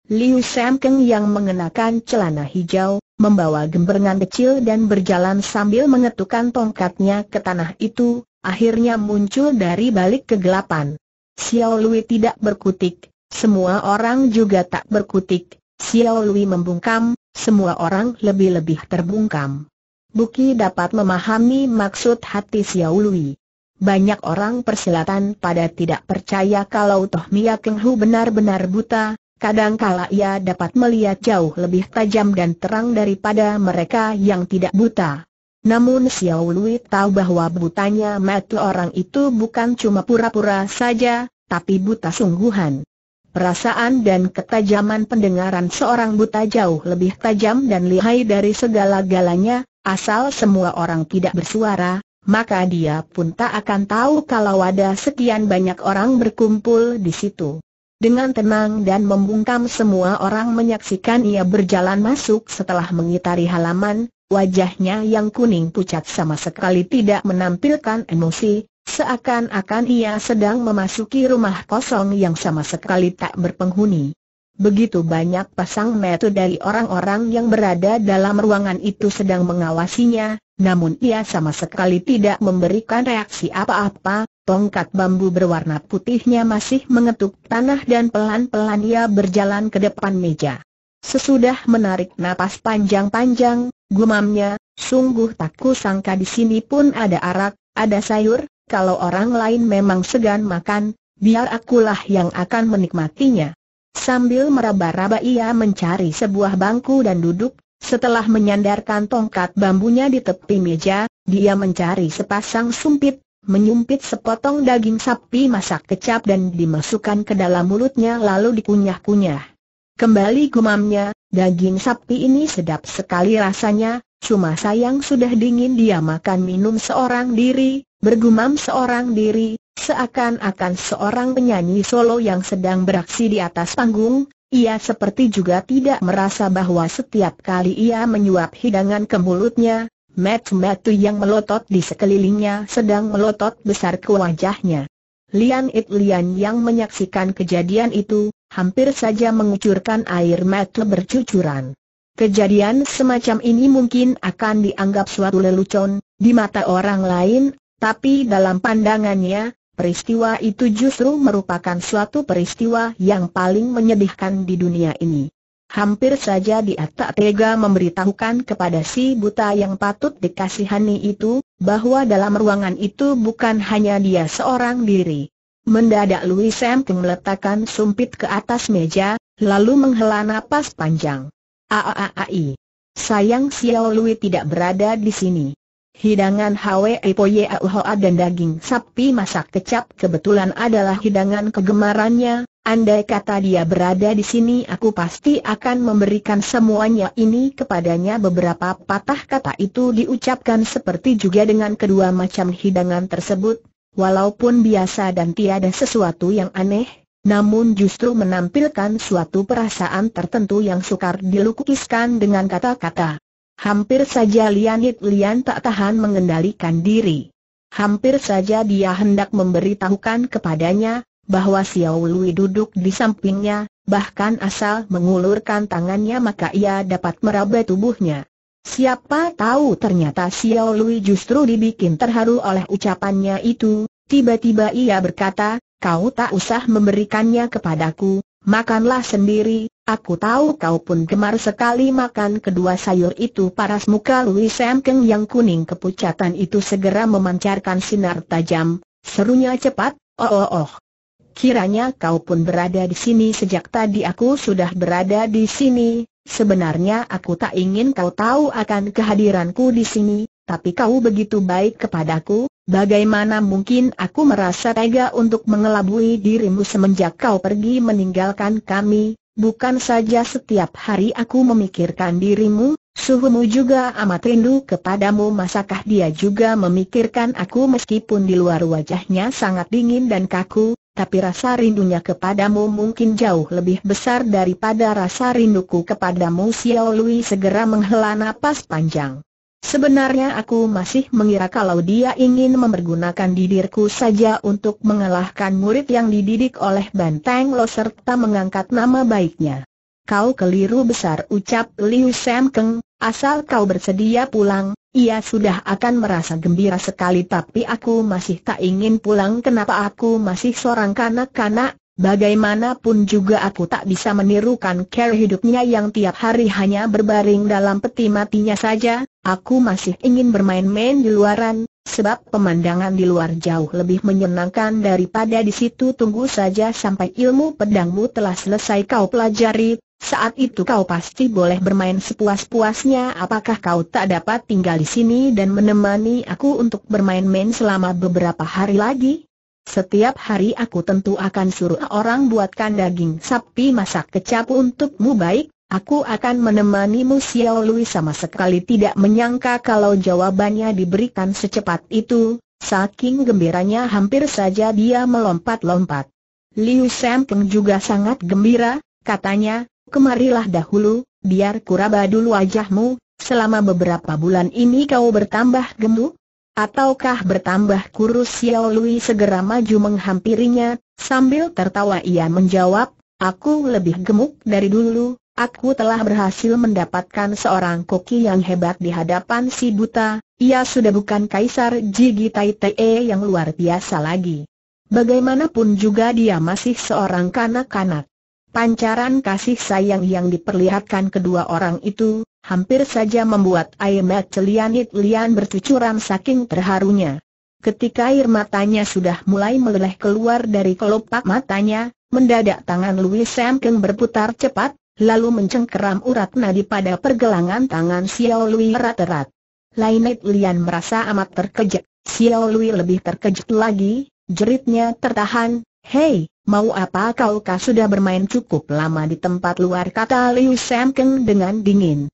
Liu Shengkeng yang mengenakan celana hijau, membawa gemberengan kecil dan berjalan sambil mengetukkan tongkatnya ke tanah itu, akhirnya muncul dari balik kegelapan. Xiao Lui tidak berkutik, semua orang juga tak berkutik, Xiao Lui membungkam, semua orang lebih-lebih terbungkam. Buki dapat memahami maksud hati Xiao Lui. Banyak orang persilatan pada tidak percaya kalau Toh Mia Keng Hu benar-benar buta, kadangkala ia dapat melihat jauh lebih tajam dan terang daripada mereka yang tidak buta. Namun Xiao Lui tahu bahwa butanya mata orang itu bukan cuma pura-pura saja, tapi buta sungguhan. Perasaan dan ketajaman pendengaran seorang buta jauh lebih tajam dan lihai dari segala galanya, asal semua orang tidak bersuara, maka dia pun tak akan tahu kalau ada sekian banyak orang berkumpul di situ. Dengan tenang dan membungkam semua orang menyaksikan ia berjalan masuk setelah mengitari halaman, wajahnya yang kuning pucat sama sekali tidak menampilkan emosi, seakan-akan ia sedang memasuki rumah kosong yang sama sekali tak berpenghuni. Begitu banyak pasang mata dari orang-orang yang berada dalam ruangan itu sedang mengawasinya, namun ia sama sekali tidak memberikan reaksi apa-apa, tongkat bambu berwarna putihnya masih mengetuk tanah dan pelan-pelan ia berjalan ke depan meja. Sesudah menarik napas panjang-panjang, gumamnya, sungguh tak kusangka di sini pun ada arak, ada sayur, kalau orang lain memang segan makan, biar akulah yang akan menikmatinya. Sambil meraba-raba ia mencari sebuah bangku dan duduk, setelah menyandarkan tongkat bambunya di tepi meja, dia mencari sepasang sumpit, menyumpit sepotong daging sapi masak kecap dan dimasukkan ke dalam mulutnya lalu dikunyah-kunyah. Kembali gumamnya, daging sapi ini sedap sekali rasanya, cuma sayang sudah dingin dia makan minum seorang diri, bergumam seorang diri, seakan-akan seorang penyanyi solo yang sedang beraksi di atas panggung, ia seperti juga tidak merasa bahwa setiap kali ia menyuap hidangan ke mulutnya, metu-metu yang melotot di sekelilingnya sedang melotot besar ke wajahnya. Lian It Lian yang menyaksikan kejadian itu, hampir saja mengucurkan air mata bercucuran. Kejadian semacam ini mungkin akan dianggap suatu lelucon, di mata orang lain tapi dalam pandangannya, peristiwa itu justru merupakan suatu peristiwa yang paling menyedihkan di dunia ini. Hampir saja dia tak tega memberitahukan kepada si buta yang patut dikasihani itu, bahwa dalam ruangan itu bukan hanya dia seorang diri. Mendadak Louis Samping meletakkan sumpit ke atas meja, lalu menghela napas panjang. Aaai, sayang Xiao Louis tidak berada di sini. Hidangan Hwe Poyeauhoa dan daging sapi masak kecap kebetulan adalah hidangan kegemarannya, andai kata dia berada di sini aku pasti akan memberikan semuanya ini kepadanya beberapa patah kata itu diucapkan seperti juga dengan kedua macam hidangan tersebut, walaupun biasa dan tiada sesuatu yang aneh, namun justru menampilkan suatu perasaan tertentu yang sukar dilukiskan dengan kata-kata. Hampir saja Lian Lian tak tahan mengendalikan diri. Hampir saja dia hendak memberitahukan kepadanya, bahwa Xiao Lui duduk di sampingnya, bahkan asal mengulurkan tangannya maka ia dapat meraba tubuhnya. Siapa tahu ternyata Xiao Lui justru dibikin terharu oleh ucapannya itu, tiba-tiba ia berkata, kau tak usah memberikannya kepadaku, makanlah sendiri, Aku tahu kau pun gemar sekali makan kedua sayur itu paras muka Louis Sam Keng yang kuning kepucatan itu segera memancarkan sinar tajam, serunya cepat, oh oh oh. Kiranya kau pun berada di sini sejak tadi aku sudah berada di sini, sebenarnya aku tak ingin kau tahu akan kehadiranku di sini, tapi kau begitu baik kepadaku, bagaimana mungkin aku merasa tega untuk mengelabui dirimu semenjak kau pergi meninggalkan kami, Bukan saja setiap hari aku memikirkan dirimu, suhumu juga amat rindu kepadamu masakah dia juga memikirkan aku meskipun di luar wajahnya sangat dingin dan kaku, tapi rasa rindunya kepadamu mungkin jauh lebih besar daripada rasa rinduku kepadamu Xiao Lui segera menghela napas panjang. Sebenarnya aku masih mengira kalau dia ingin mempergunakan didirku saja untuk mengalahkan murid yang dididik oleh Banteng Lo serta mengangkat nama baiknya. Kau keliru besar ucap Liu Sam Keng, asal kau bersedia pulang, ia sudah akan merasa gembira sekali tapi aku masih tak ingin pulang kenapa aku masih seorang kanak-kanak, Bagaimanapun juga aku tak bisa menirukan care hidupnya yang tiap hari hanya berbaring dalam peti matinya saja, aku masih ingin bermain-main di luaran, sebab pemandangan di luar jauh lebih menyenangkan daripada di situ tunggu saja sampai ilmu pedangmu telah selesai kau pelajari, saat itu kau pasti boleh bermain sepuas-puasnya apakah kau tak dapat tinggal di sini dan menemani aku untuk bermain-main selama beberapa hari lagi? Setiap hari aku tentu akan suruh orang buatkan daging sapi masak kecap untukmu baik, aku akan menemanimu Xiao Lui sama sekali tidak menyangka kalau jawabannya diberikan secepat itu, saking gembiranya hampir saja dia melompat-lompat. Liu Sempeng juga sangat gembira, katanya, kemarilah dahulu, biar kuraba dulu wajahmu, selama beberapa bulan ini kau bertambah gemuk, ataukah bertambah kurus Xiao Lui segera maju menghampirinya, sambil tertawa ia menjawab, aku lebih gemuk dari dulu, aku telah berhasil mendapatkan seorang koki yang hebat di hadapan si buta, ia sudah bukan kaisar Jigi Tai Te yang luar biasa lagi. Bagaimanapun juga dia masih seorang kanak-kanak. Pancaran kasih sayang yang diperlihatkan kedua orang itu, hampir saja membuat air mata Lianit Lian bercucuran saking terharunya. Ketika air matanya sudah mulai meleleh keluar dari kelopak matanya, mendadak tangan Louis Sam berputar cepat, lalu mencengkeram urat nadi pada pergelangan tangan Xiao Lui erat-erat. Lainet Lian merasa amat terkejut, Xiao Lui lebih terkejut lagi, jeritnya tertahan, Hei, mau apa kau? Kau sudah bermain cukup lama di tempat luar kata Liu Sam Keng dengan dingin.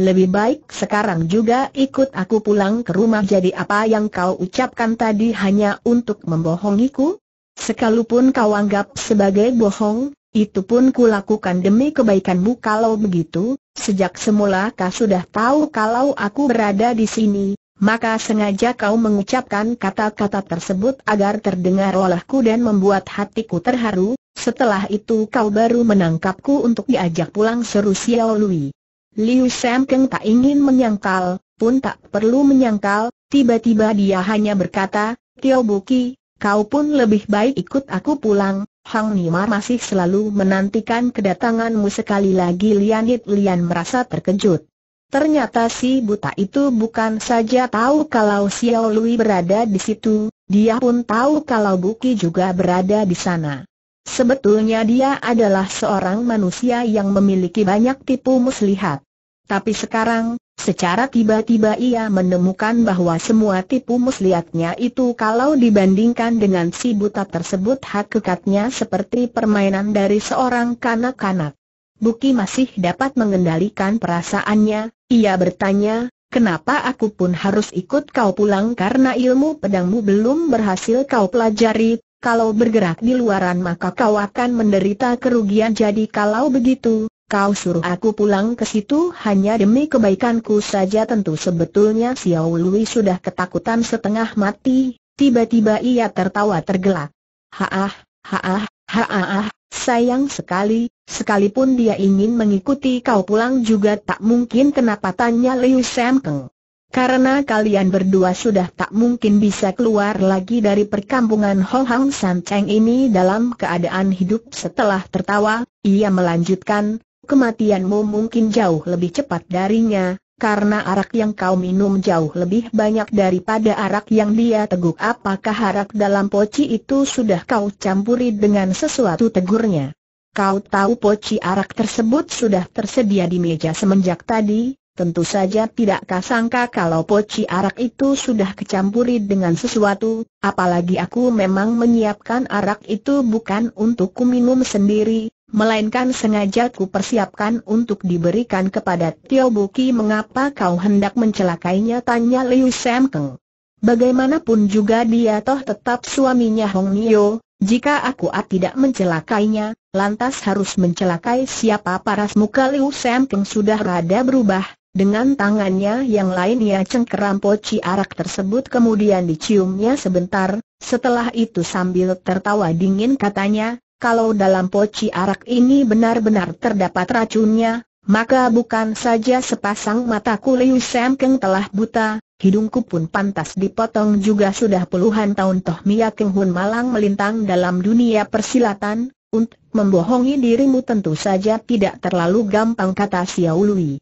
Lebih baik sekarang juga ikut aku pulang ke rumah jadi apa yang kau ucapkan tadi hanya untuk membohongiku? Sekalipun kau anggap sebagai bohong, itu pun kulakukan demi kebaikanmu kalau begitu, sejak semula kau sudah tahu kalau aku berada di sini, maka sengaja kau mengucapkan kata-kata tersebut agar terdengar olehku dan membuat hatiku terharu, setelah itu kau baru menangkapku untuk diajak pulang seru Xiao Lui. Liu Sam Keng tak ingin menyangkal, pun tak perlu menyangkal, tiba-tiba dia hanya berkata, Tio Buki, kau pun lebih baik ikut aku pulang, Hang Nimar masih selalu menantikan kedatanganmu sekali lagi Lian Hit Lian merasa terkejut. Ternyata si buta itu bukan saja tahu kalau Xiao Lui berada di situ, dia pun tahu kalau Buki juga berada di sana. Sebetulnya dia adalah seorang manusia yang memiliki banyak tipu muslihat. Tapi sekarang, secara tiba-tiba ia menemukan bahwa semua tipu muslihatnya itu kalau dibandingkan dengan si buta tersebut hakikatnya seperti permainan dari seorang kanak-kanak. Buki masih dapat mengendalikan perasaannya, ia bertanya, Kenapa aku pun harus ikut kau pulang karena ilmu pedangmu belum berhasil kau pelajari, kalau bergerak di luaran maka kau akan menderita kerugian jadi kalau begitu, kau suruh aku pulang ke situ hanya demi kebaikanku saja tentu sebetulnya Xiao Lui sudah ketakutan setengah mati, tiba-tiba ia tertawa tergelak. Haah, haah, haah, sayang sekali, sekalipun dia ingin mengikuti kau pulang juga tak mungkin kenapa tanya Liu Sam Keng. Karena kalian berdua sudah tak mungkin bisa keluar lagi dari perkampungan Ho Hang San Cheng ini dalam keadaan hidup setelah tertawa, ia melanjutkan, kematianmu mungkin jauh lebih cepat darinya, karena arak yang kau minum jauh lebih banyak daripada arak yang dia teguk. Apakah arak dalam poci itu sudah kau campuri dengan sesuatu tegurnya? Kau tahu poci arak tersebut sudah tersedia di meja semenjak tadi, Tentu saja tidak kasangka kalau poci arak itu sudah kecampuri dengan sesuatu, apalagi aku memang menyiapkan arak itu bukan untuk kuminum sendiri, melainkan sengaja ku persiapkan untuk diberikan kepada Tio Buki mengapa kau hendak mencelakainya tanya Liu Sam Keng. Bagaimanapun juga dia toh tetap suaminya Hong Nio, jika aku tidak mencelakainya, lantas harus mencelakai siapa paras muka Liu Sam Keng sudah rada berubah, dengan tangannya yang lain ia cengkeram poci arak tersebut kemudian diciumnya sebentar, setelah itu sambil tertawa dingin katanya, kalau dalam poci arak ini benar-benar terdapat racunnya, maka bukan saja sepasang mataku Liu Semkeng telah buta, hidungku pun pantas dipotong juga sudah puluhan tahun Toh Mia Keng Hun malang melintang dalam dunia persilatan, untuk membohongi dirimu tentu saja tidak terlalu gampang kata Xiao Lui.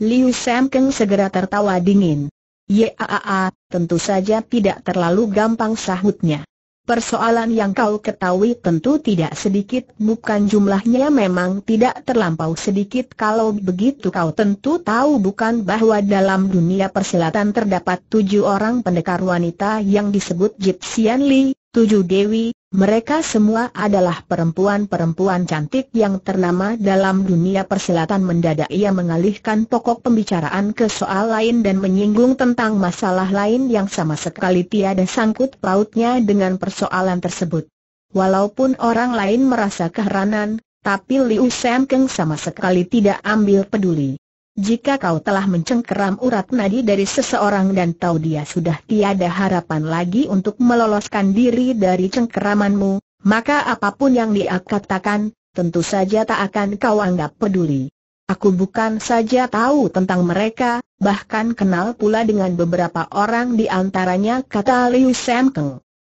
Liu Samkeng segera tertawa dingin. Yaa, tentu saja tidak terlalu gampang sahutnya. Persoalan yang kau ketahui tentu tidak sedikit, bukan jumlahnya memang tidak terlampau sedikit. Kalau begitu kau tentu tahu bukan bahwa dalam dunia persilatan terdapat tujuh orang pendekar wanita yang disebut Jipsian Li, tujuh dewi, mereka semua adalah perempuan-perempuan cantik yang ternama dalam dunia persilatan mendadak ia mengalihkan pokok pembicaraan ke soal lain dan menyinggung tentang masalah lain yang sama sekali tiada sangkut pautnya dengan persoalan tersebut. Walaupun orang lain merasa keheranan, tapi Liu Sam Keng sama sekali tidak ambil peduli. Jika kau telah mencengkeram urat nadi dari seseorang dan tahu dia sudah tiada harapan lagi untuk meloloskan diri dari cengkeramanmu, maka apapun yang dia katakan, tentu saja tak akan kau anggap peduli. Aku bukan saja tahu tentang mereka, bahkan kenal pula dengan beberapa orang di antaranya kata Liu Sam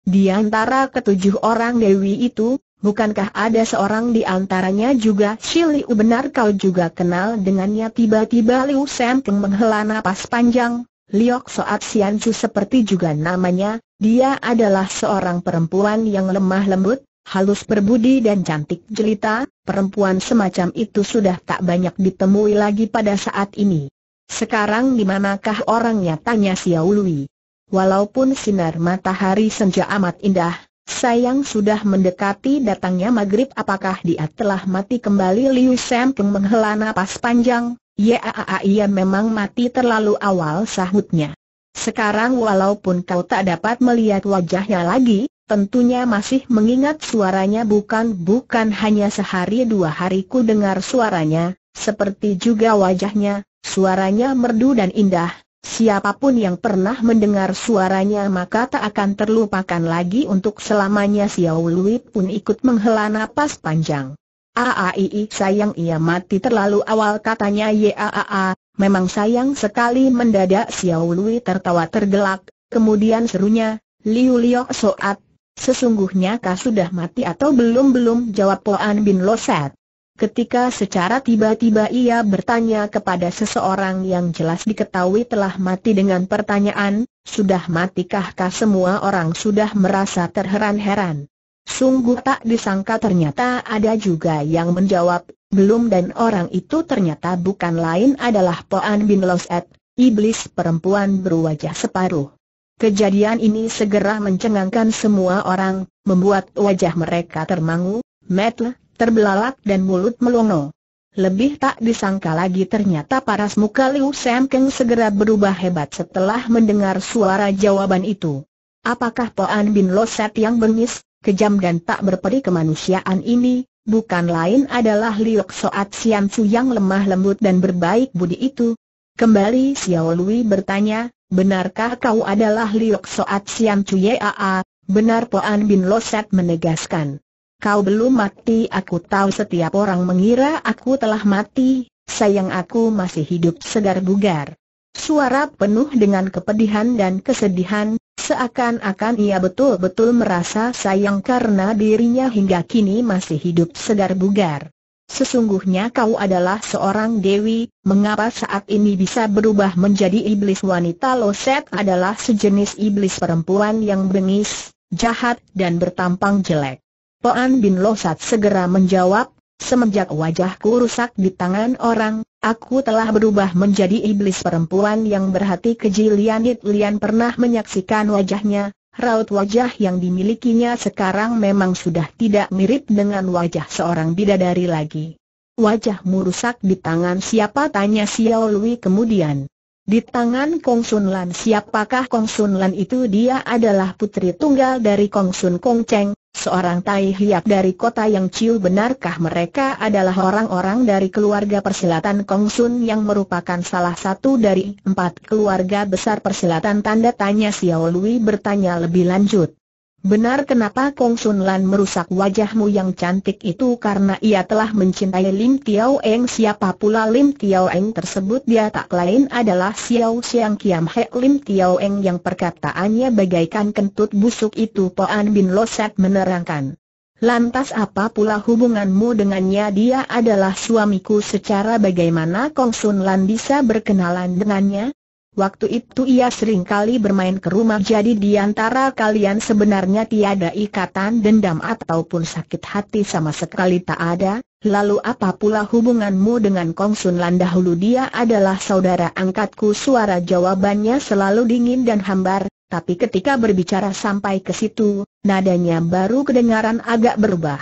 Di antara ketujuh orang Dewi itu, Bukankah ada seorang di antaranya juga Si Liu benar kau juga kenal dengannya tiba-tiba Liu Sam Peng menghela napas panjang, Liok Soat Sian Chu seperti juga namanya, dia adalah seorang perempuan yang lemah lembut, halus berbudi dan cantik jelita, perempuan semacam itu sudah tak banyak ditemui lagi pada saat ini. Sekarang di manakah orangnya tanya Xiao Lui. Walaupun sinar matahari senja amat indah, Sayang sudah mendekati datangnya maghrib apakah dia telah mati kembali Liu Sam Peng menghela napas panjang, ya ia memang mati terlalu awal sahutnya. Sekarang walaupun kau tak dapat melihat wajahnya lagi, tentunya masih mengingat suaranya bukan-bukan hanya sehari dua hari ku dengar suaranya, seperti juga wajahnya, suaranya merdu dan indah, Siapapun yang pernah mendengar suaranya maka tak akan terlupakan lagi untuk selamanya Xiao Lui pun ikut menghela napas panjang. Aaii sayang ia mati terlalu awal katanya Yaa, memang sayang sekali mendadak Xiao Lui tertawa tergelak, kemudian serunya, Liu Liu Soat, sesungguhnya kau sudah mati atau belum-belum jawab Poan Bin Loset. Ketika secara tiba-tiba ia bertanya kepada seseorang yang jelas diketahui telah mati dengan pertanyaan, sudah matikahkah semua orang sudah merasa terheran-heran. Sungguh tak disangka ternyata ada juga yang menjawab, belum dan orang itu ternyata bukan lain adalah Poan Bin Loset, iblis perempuan berwajah separuh. Kejadian ini segera mencengangkan semua orang, membuat wajah mereka termangu, metlah terbelalak dan mulut melongo. Lebih tak disangka lagi ternyata paras muka Liu Sam segera berubah hebat setelah mendengar suara jawaban itu. Apakah Poan Bin Loset yang bengis, kejam dan tak berperi kemanusiaan ini, bukan lain adalah Liok Soat Sian Su yang lemah lembut dan berbaik budi itu? Kembali Xiao Lui bertanya, benarkah kau adalah Liok Soat Sian Su Yaa? Benar Poan Bin Loset menegaskan kau belum mati aku tahu setiap orang mengira aku telah mati, sayang aku masih hidup segar bugar. Suara penuh dengan kepedihan dan kesedihan, seakan-akan ia betul-betul merasa sayang karena dirinya hingga kini masih hidup segar bugar. Sesungguhnya kau adalah seorang dewi, mengapa saat ini bisa berubah menjadi iblis wanita Loset adalah sejenis iblis perempuan yang bengis, jahat dan bertampang jelek. Poan Bin Losat segera menjawab, Semenjak wajahku rusak di tangan orang, aku telah berubah menjadi iblis perempuan yang berhati kecil Lianit Lian pernah menyaksikan wajahnya, raut wajah yang dimilikinya sekarang memang sudah tidak mirip dengan wajah seorang bidadari lagi. Wajahmu rusak di tangan siapa tanya Xiao Lui kemudian. Di tangan Kong Sun Lan siapakah Kong Sun Lan itu dia adalah putri tunggal dari Kong Sun Kong Cheng, seorang tai hiap dari kota yang Ciu benarkah mereka adalah orang-orang dari keluarga persilatan Kong Sun yang merupakan salah satu dari empat keluarga besar persilatan tanda tanya Xiao Lui bertanya lebih lanjut. Benar kenapa Kong Sun Lan merusak wajahmu yang cantik itu karena ia telah mencintai Lim Tiao Eng Siapa pula Lim Tiao Eng tersebut dia tak lain adalah Xiao Xiang Kiam He Lim Tiao Eng yang perkataannya bagaikan kentut busuk itu Poan Bin Loset menerangkan Lantas apa pula hubunganmu dengannya dia adalah suamiku secara bagaimana Kong Sun Lan bisa berkenalan dengannya? Waktu itu ia sering kali bermain ke rumah jadi di antara kalian sebenarnya tiada ikatan dendam ataupun sakit hati sama sekali tak ada, lalu apa pula hubunganmu dengan Kong Sun Lan dahulu dia adalah saudara angkatku suara jawabannya selalu dingin dan hambar, tapi ketika berbicara sampai ke situ, nadanya baru kedengaran agak berubah.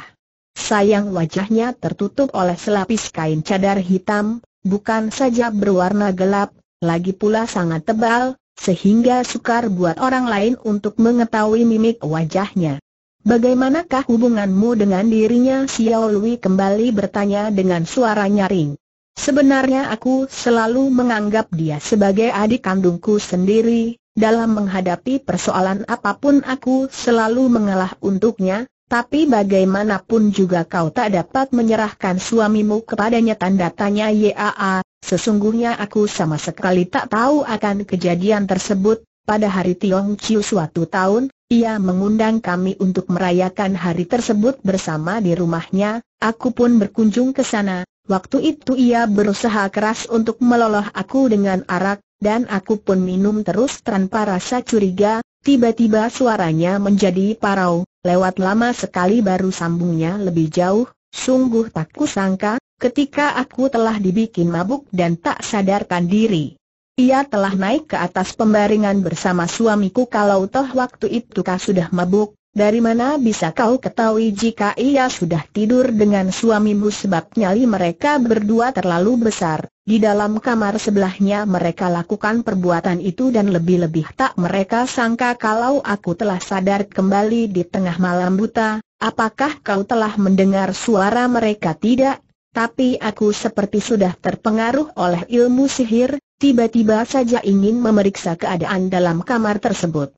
Sayang wajahnya tertutup oleh selapis kain cadar hitam, bukan saja berwarna gelap, lagi pula sangat tebal, sehingga sukar buat orang lain untuk mengetahui mimik wajahnya. Bagaimanakah hubunganmu dengan dirinya? Xiao Lui kembali bertanya dengan suara nyaring. Sebenarnya aku selalu menganggap dia sebagai adik kandungku sendiri, dalam menghadapi persoalan apapun aku selalu mengalah untuknya, tapi bagaimanapun juga kau tak dapat menyerahkan suamimu kepadanya tanda tanya YAA, Sesungguhnya aku sama sekali tak tahu akan kejadian tersebut, pada hari Tiong Chiu suatu tahun, ia mengundang kami untuk merayakan hari tersebut bersama di rumahnya, aku pun berkunjung ke sana, waktu itu ia berusaha keras untuk meloloh aku dengan arak, dan aku pun minum terus tanpa rasa curiga, tiba-tiba suaranya menjadi parau, lewat lama sekali baru sambungnya lebih jauh, sungguh tak kusangka, ketika aku telah dibikin mabuk dan tak sadarkan diri. Ia telah naik ke atas pembaringan bersama suamiku kalau toh waktu itu kau sudah mabuk, dari mana bisa kau ketahui jika ia sudah tidur dengan suamimu sebab nyali mereka berdua terlalu besar, di dalam kamar sebelahnya mereka lakukan perbuatan itu dan lebih-lebih tak mereka sangka kalau aku telah sadar kembali di tengah malam buta, apakah kau telah mendengar suara mereka tidak? tapi aku seperti sudah terpengaruh oleh ilmu sihir, tiba-tiba saja ingin memeriksa keadaan dalam kamar tersebut.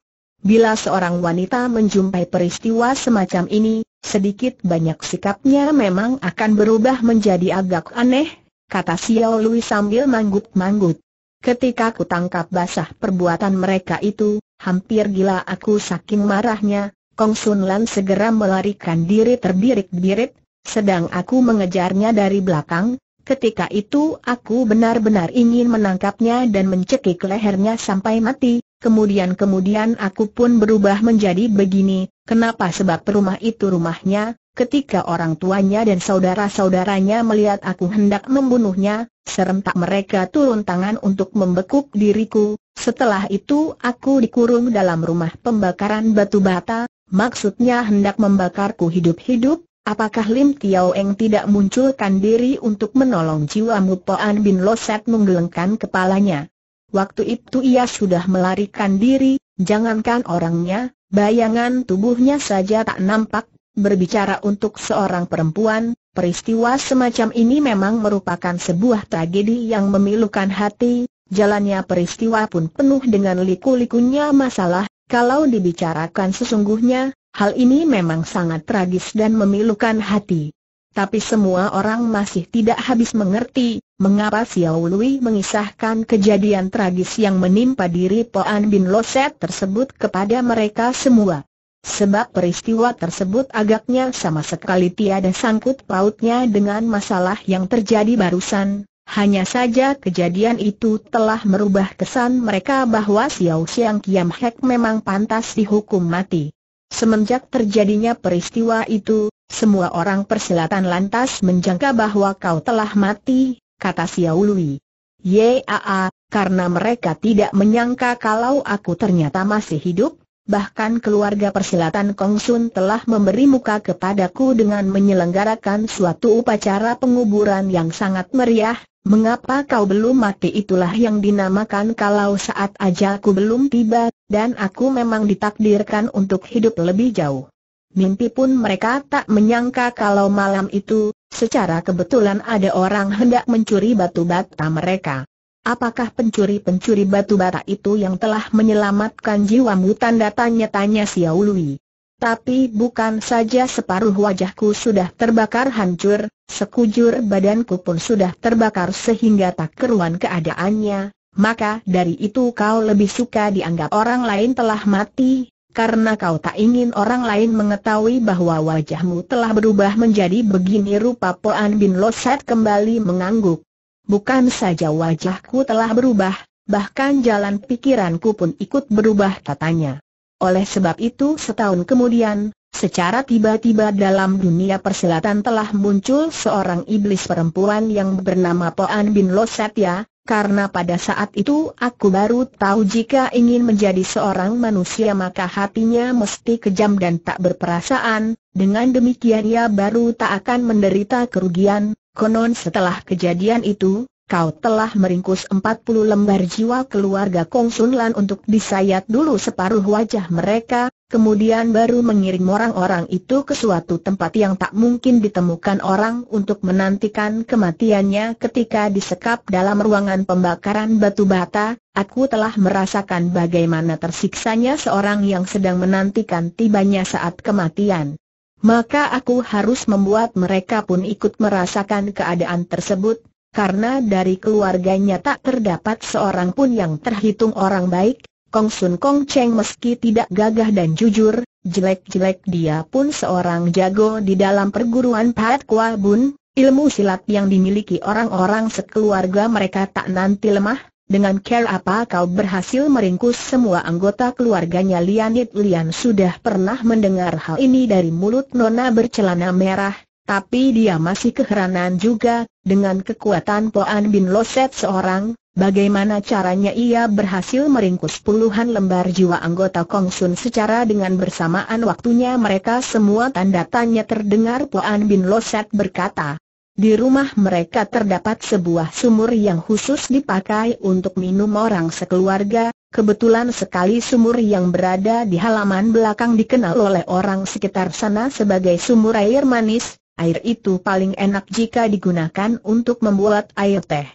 Bila seorang wanita menjumpai peristiwa semacam ini, sedikit banyak sikapnya memang akan berubah menjadi agak aneh, kata Xiao Lui sambil manggut-manggut. Ketika kutangkap basah perbuatan mereka itu, hampir gila aku saking marahnya, Kong Sun Lan segera melarikan diri terbirit-birit. Sedang aku mengejarnya dari belakang, ketika itu aku benar-benar ingin menangkapnya dan mencekik lehernya sampai mati, kemudian-kemudian aku pun berubah menjadi begini, kenapa sebab rumah itu rumahnya, ketika orang tuanya dan saudara-saudaranya melihat aku hendak membunuhnya, serentak mereka turun tangan untuk membekuk diriku, setelah itu aku dikurung dalam rumah pembakaran batu bata, maksudnya hendak membakarku hidup-hidup, Apakah Lim Tiao Eng tidak munculkan diri untuk menolong jiwa Mupoan Bin Loset menggelengkan kepalanya? Waktu itu ia sudah melarikan diri, jangankan orangnya, bayangan tubuhnya saja tak nampak, berbicara untuk seorang perempuan, peristiwa semacam ini memang merupakan sebuah tragedi yang memilukan hati, jalannya peristiwa pun penuh dengan liku-likunya masalah, kalau dibicarakan sesungguhnya, Hal ini memang sangat tragis dan memilukan hati. Tapi semua orang masih tidak habis mengerti, mengapa Xiao Lui mengisahkan kejadian tragis yang menimpa diri Poan Bin Loset tersebut kepada mereka semua. Sebab peristiwa tersebut agaknya sama sekali tiada sangkut pautnya dengan masalah yang terjadi barusan, hanya saja kejadian itu telah merubah kesan mereka bahwa Xiao Xiang Kiam Hek memang pantas dihukum mati. Semenjak terjadinya peristiwa itu, semua orang persilatan lantas menjangka bahwa kau telah mati, kata Xiao Lui. Yaa, karena mereka tidak menyangka kalau aku ternyata masih hidup, Bahkan keluarga persilatan Kongsun telah memberi muka kepadaku dengan menyelenggarakan suatu upacara penguburan yang sangat meriah. Mengapa kau belum mati itulah yang dinamakan kalau saat ajalku belum tiba, dan aku memang ditakdirkan untuk hidup lebih jauh. Mimpi pun mereka tak menyangka kalau malam itu, secara kebetulan ada orang hendak mencuri batu bata mereka. Apakah pencuri-pencuri batu bata itu yang telah menyelamatkan jiwamu tanda tanya-tanya Xiao Lui? Tapi bukan saja separuh wajahku sudah terbakar hancur, sekujur badanku pun sudah terbakar sehingga tak keruan keadaannya, maka dari itu kau lebih suka dianggap orang lain telah mati, karena kau tak ingin orang lain mengetahui bahwa wajahmu telah berubah menjadi begini rupa Poan Bin Loset kembali mengangguk. Bukan saja wajahku telah berubah, bahkan jalan pikiranku pun ikut berubah katanya. Oleh sebab itu setahun kemudian, secara tiba-tiba dalam dunia perselatan telah muncul seorang iblis perempuan yang bernama Poan Bin ya? karena pada saat itu aku baru tahu jika ingin menjadi seorang manusia maka hatinya mesti kejam dan tak berperasaan, dengan demikian ia baru tak akan menderita kerugian, konon setelah kejadian itu, kau telah meringkus 40 lembar jiwa keluarga Kong Sun Lan untuk disayat dulu separuh wajah mereka, kemudian baru mengirim orang-orang itu ke suatu tempat yang tak mungkin ditemukan orang untuk menantikan kematiannya ketika disekap dalam ruangan pembakaran batu bata, aku telah merasakan bagaimana tersiksanya seorang yang sedang menantikan tibanya saat kematian. Maka aku harus membuat mereka pun ikut merasakan keadaan tersebut, karena dari keluarganya tak terdapat seorang pun yang terhitung orang baik, Kong Sun Kong Cheng meski tidak gagah dan jujur, jelek-jelek dia pun seorang jago di dalam perguruan Pat Kwa Bun, ilmu silat yang dimiliki orang-orang sekeluarga mereka tak nanti lemah, dengan care apa kau berhasil meringkus semua anggota keluarganya Lianit Lian sudah pernah mendengar hal ini dari mulut nona bercelana merah, tapi dia masih keheranan juga, dengan kekuatan Poan Bin Loset seorang, bagaimana caranya ia berhasil meringkus puluhan lembar jiwa anggota Kongsun secara dengan bersamaan waktunya mereka semua tanda tanya terdengar Poan Bin Loset berkata. Di rumah mereka terdapat sebuah sumur yang khusus dipakai untuk minum orang sekeluarga, kebetulan sekali sumur yang berada di halaman belakang dikenal oleh orang sekitar sana sebagai sumur air manis, air itu paling enak jika digunakan untuk membuat air teh.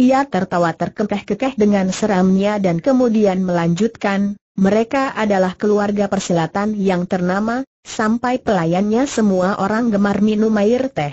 Ia tertawa terkekeh-kekeh dengan seramnya dan kemudian melanjutkan, mereka adalah keluarga persilatan yang ternama, sampai pelayannya semua orang gemar minum air teh.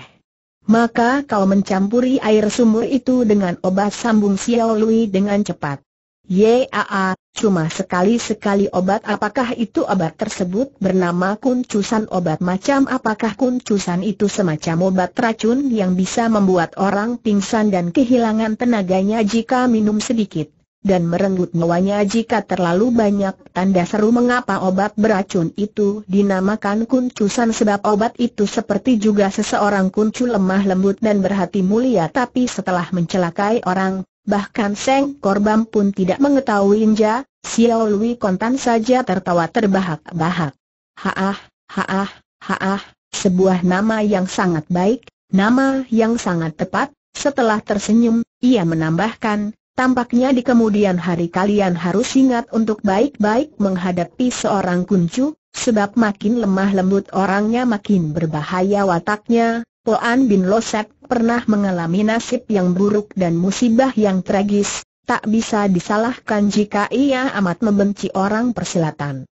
Maka kau mencampuri air sumur itu dengan obat sambung Xiao Lui dengan cepat. Yaa, cuma sekali-sekali obat apakah itu obat tersebut bernama kuncusan obat macam apakah kuncusan itu semacam obat racun yang bisa membuat orang pingsan dan kehilangan tenaganya jika minum sedikit dan merenggut nyawanya jika terlalu banyak. Tanda seru mengapa obat beracun itu dinamakan kuncusan sebab obat itu seperti juga seseorang kuncu lemah lembut dan berhati mulia tapi setelah mencelakai orang, Bahkan Seng Korbam pun tidak mengetahui Inja, Xiao Lui kontan saja tertawa terbahak-bahak. Haah, haah, haah, sebuah nama yang sangat baik, nama yang sangat tepat, setelah tersenyum, ia menambahkan, tampaknya di kemudian hari kalian harus ingat untuk baik-baik menghadapi seorang kuncu, sebab makin lemah lembut orangnya makin berbahaya wataknya, Poan Bin Losek pernah mengalami nasib yang buruk dan musibah yang tragis, tak bisa disalahkan jika ia amat membenci orang persilatan.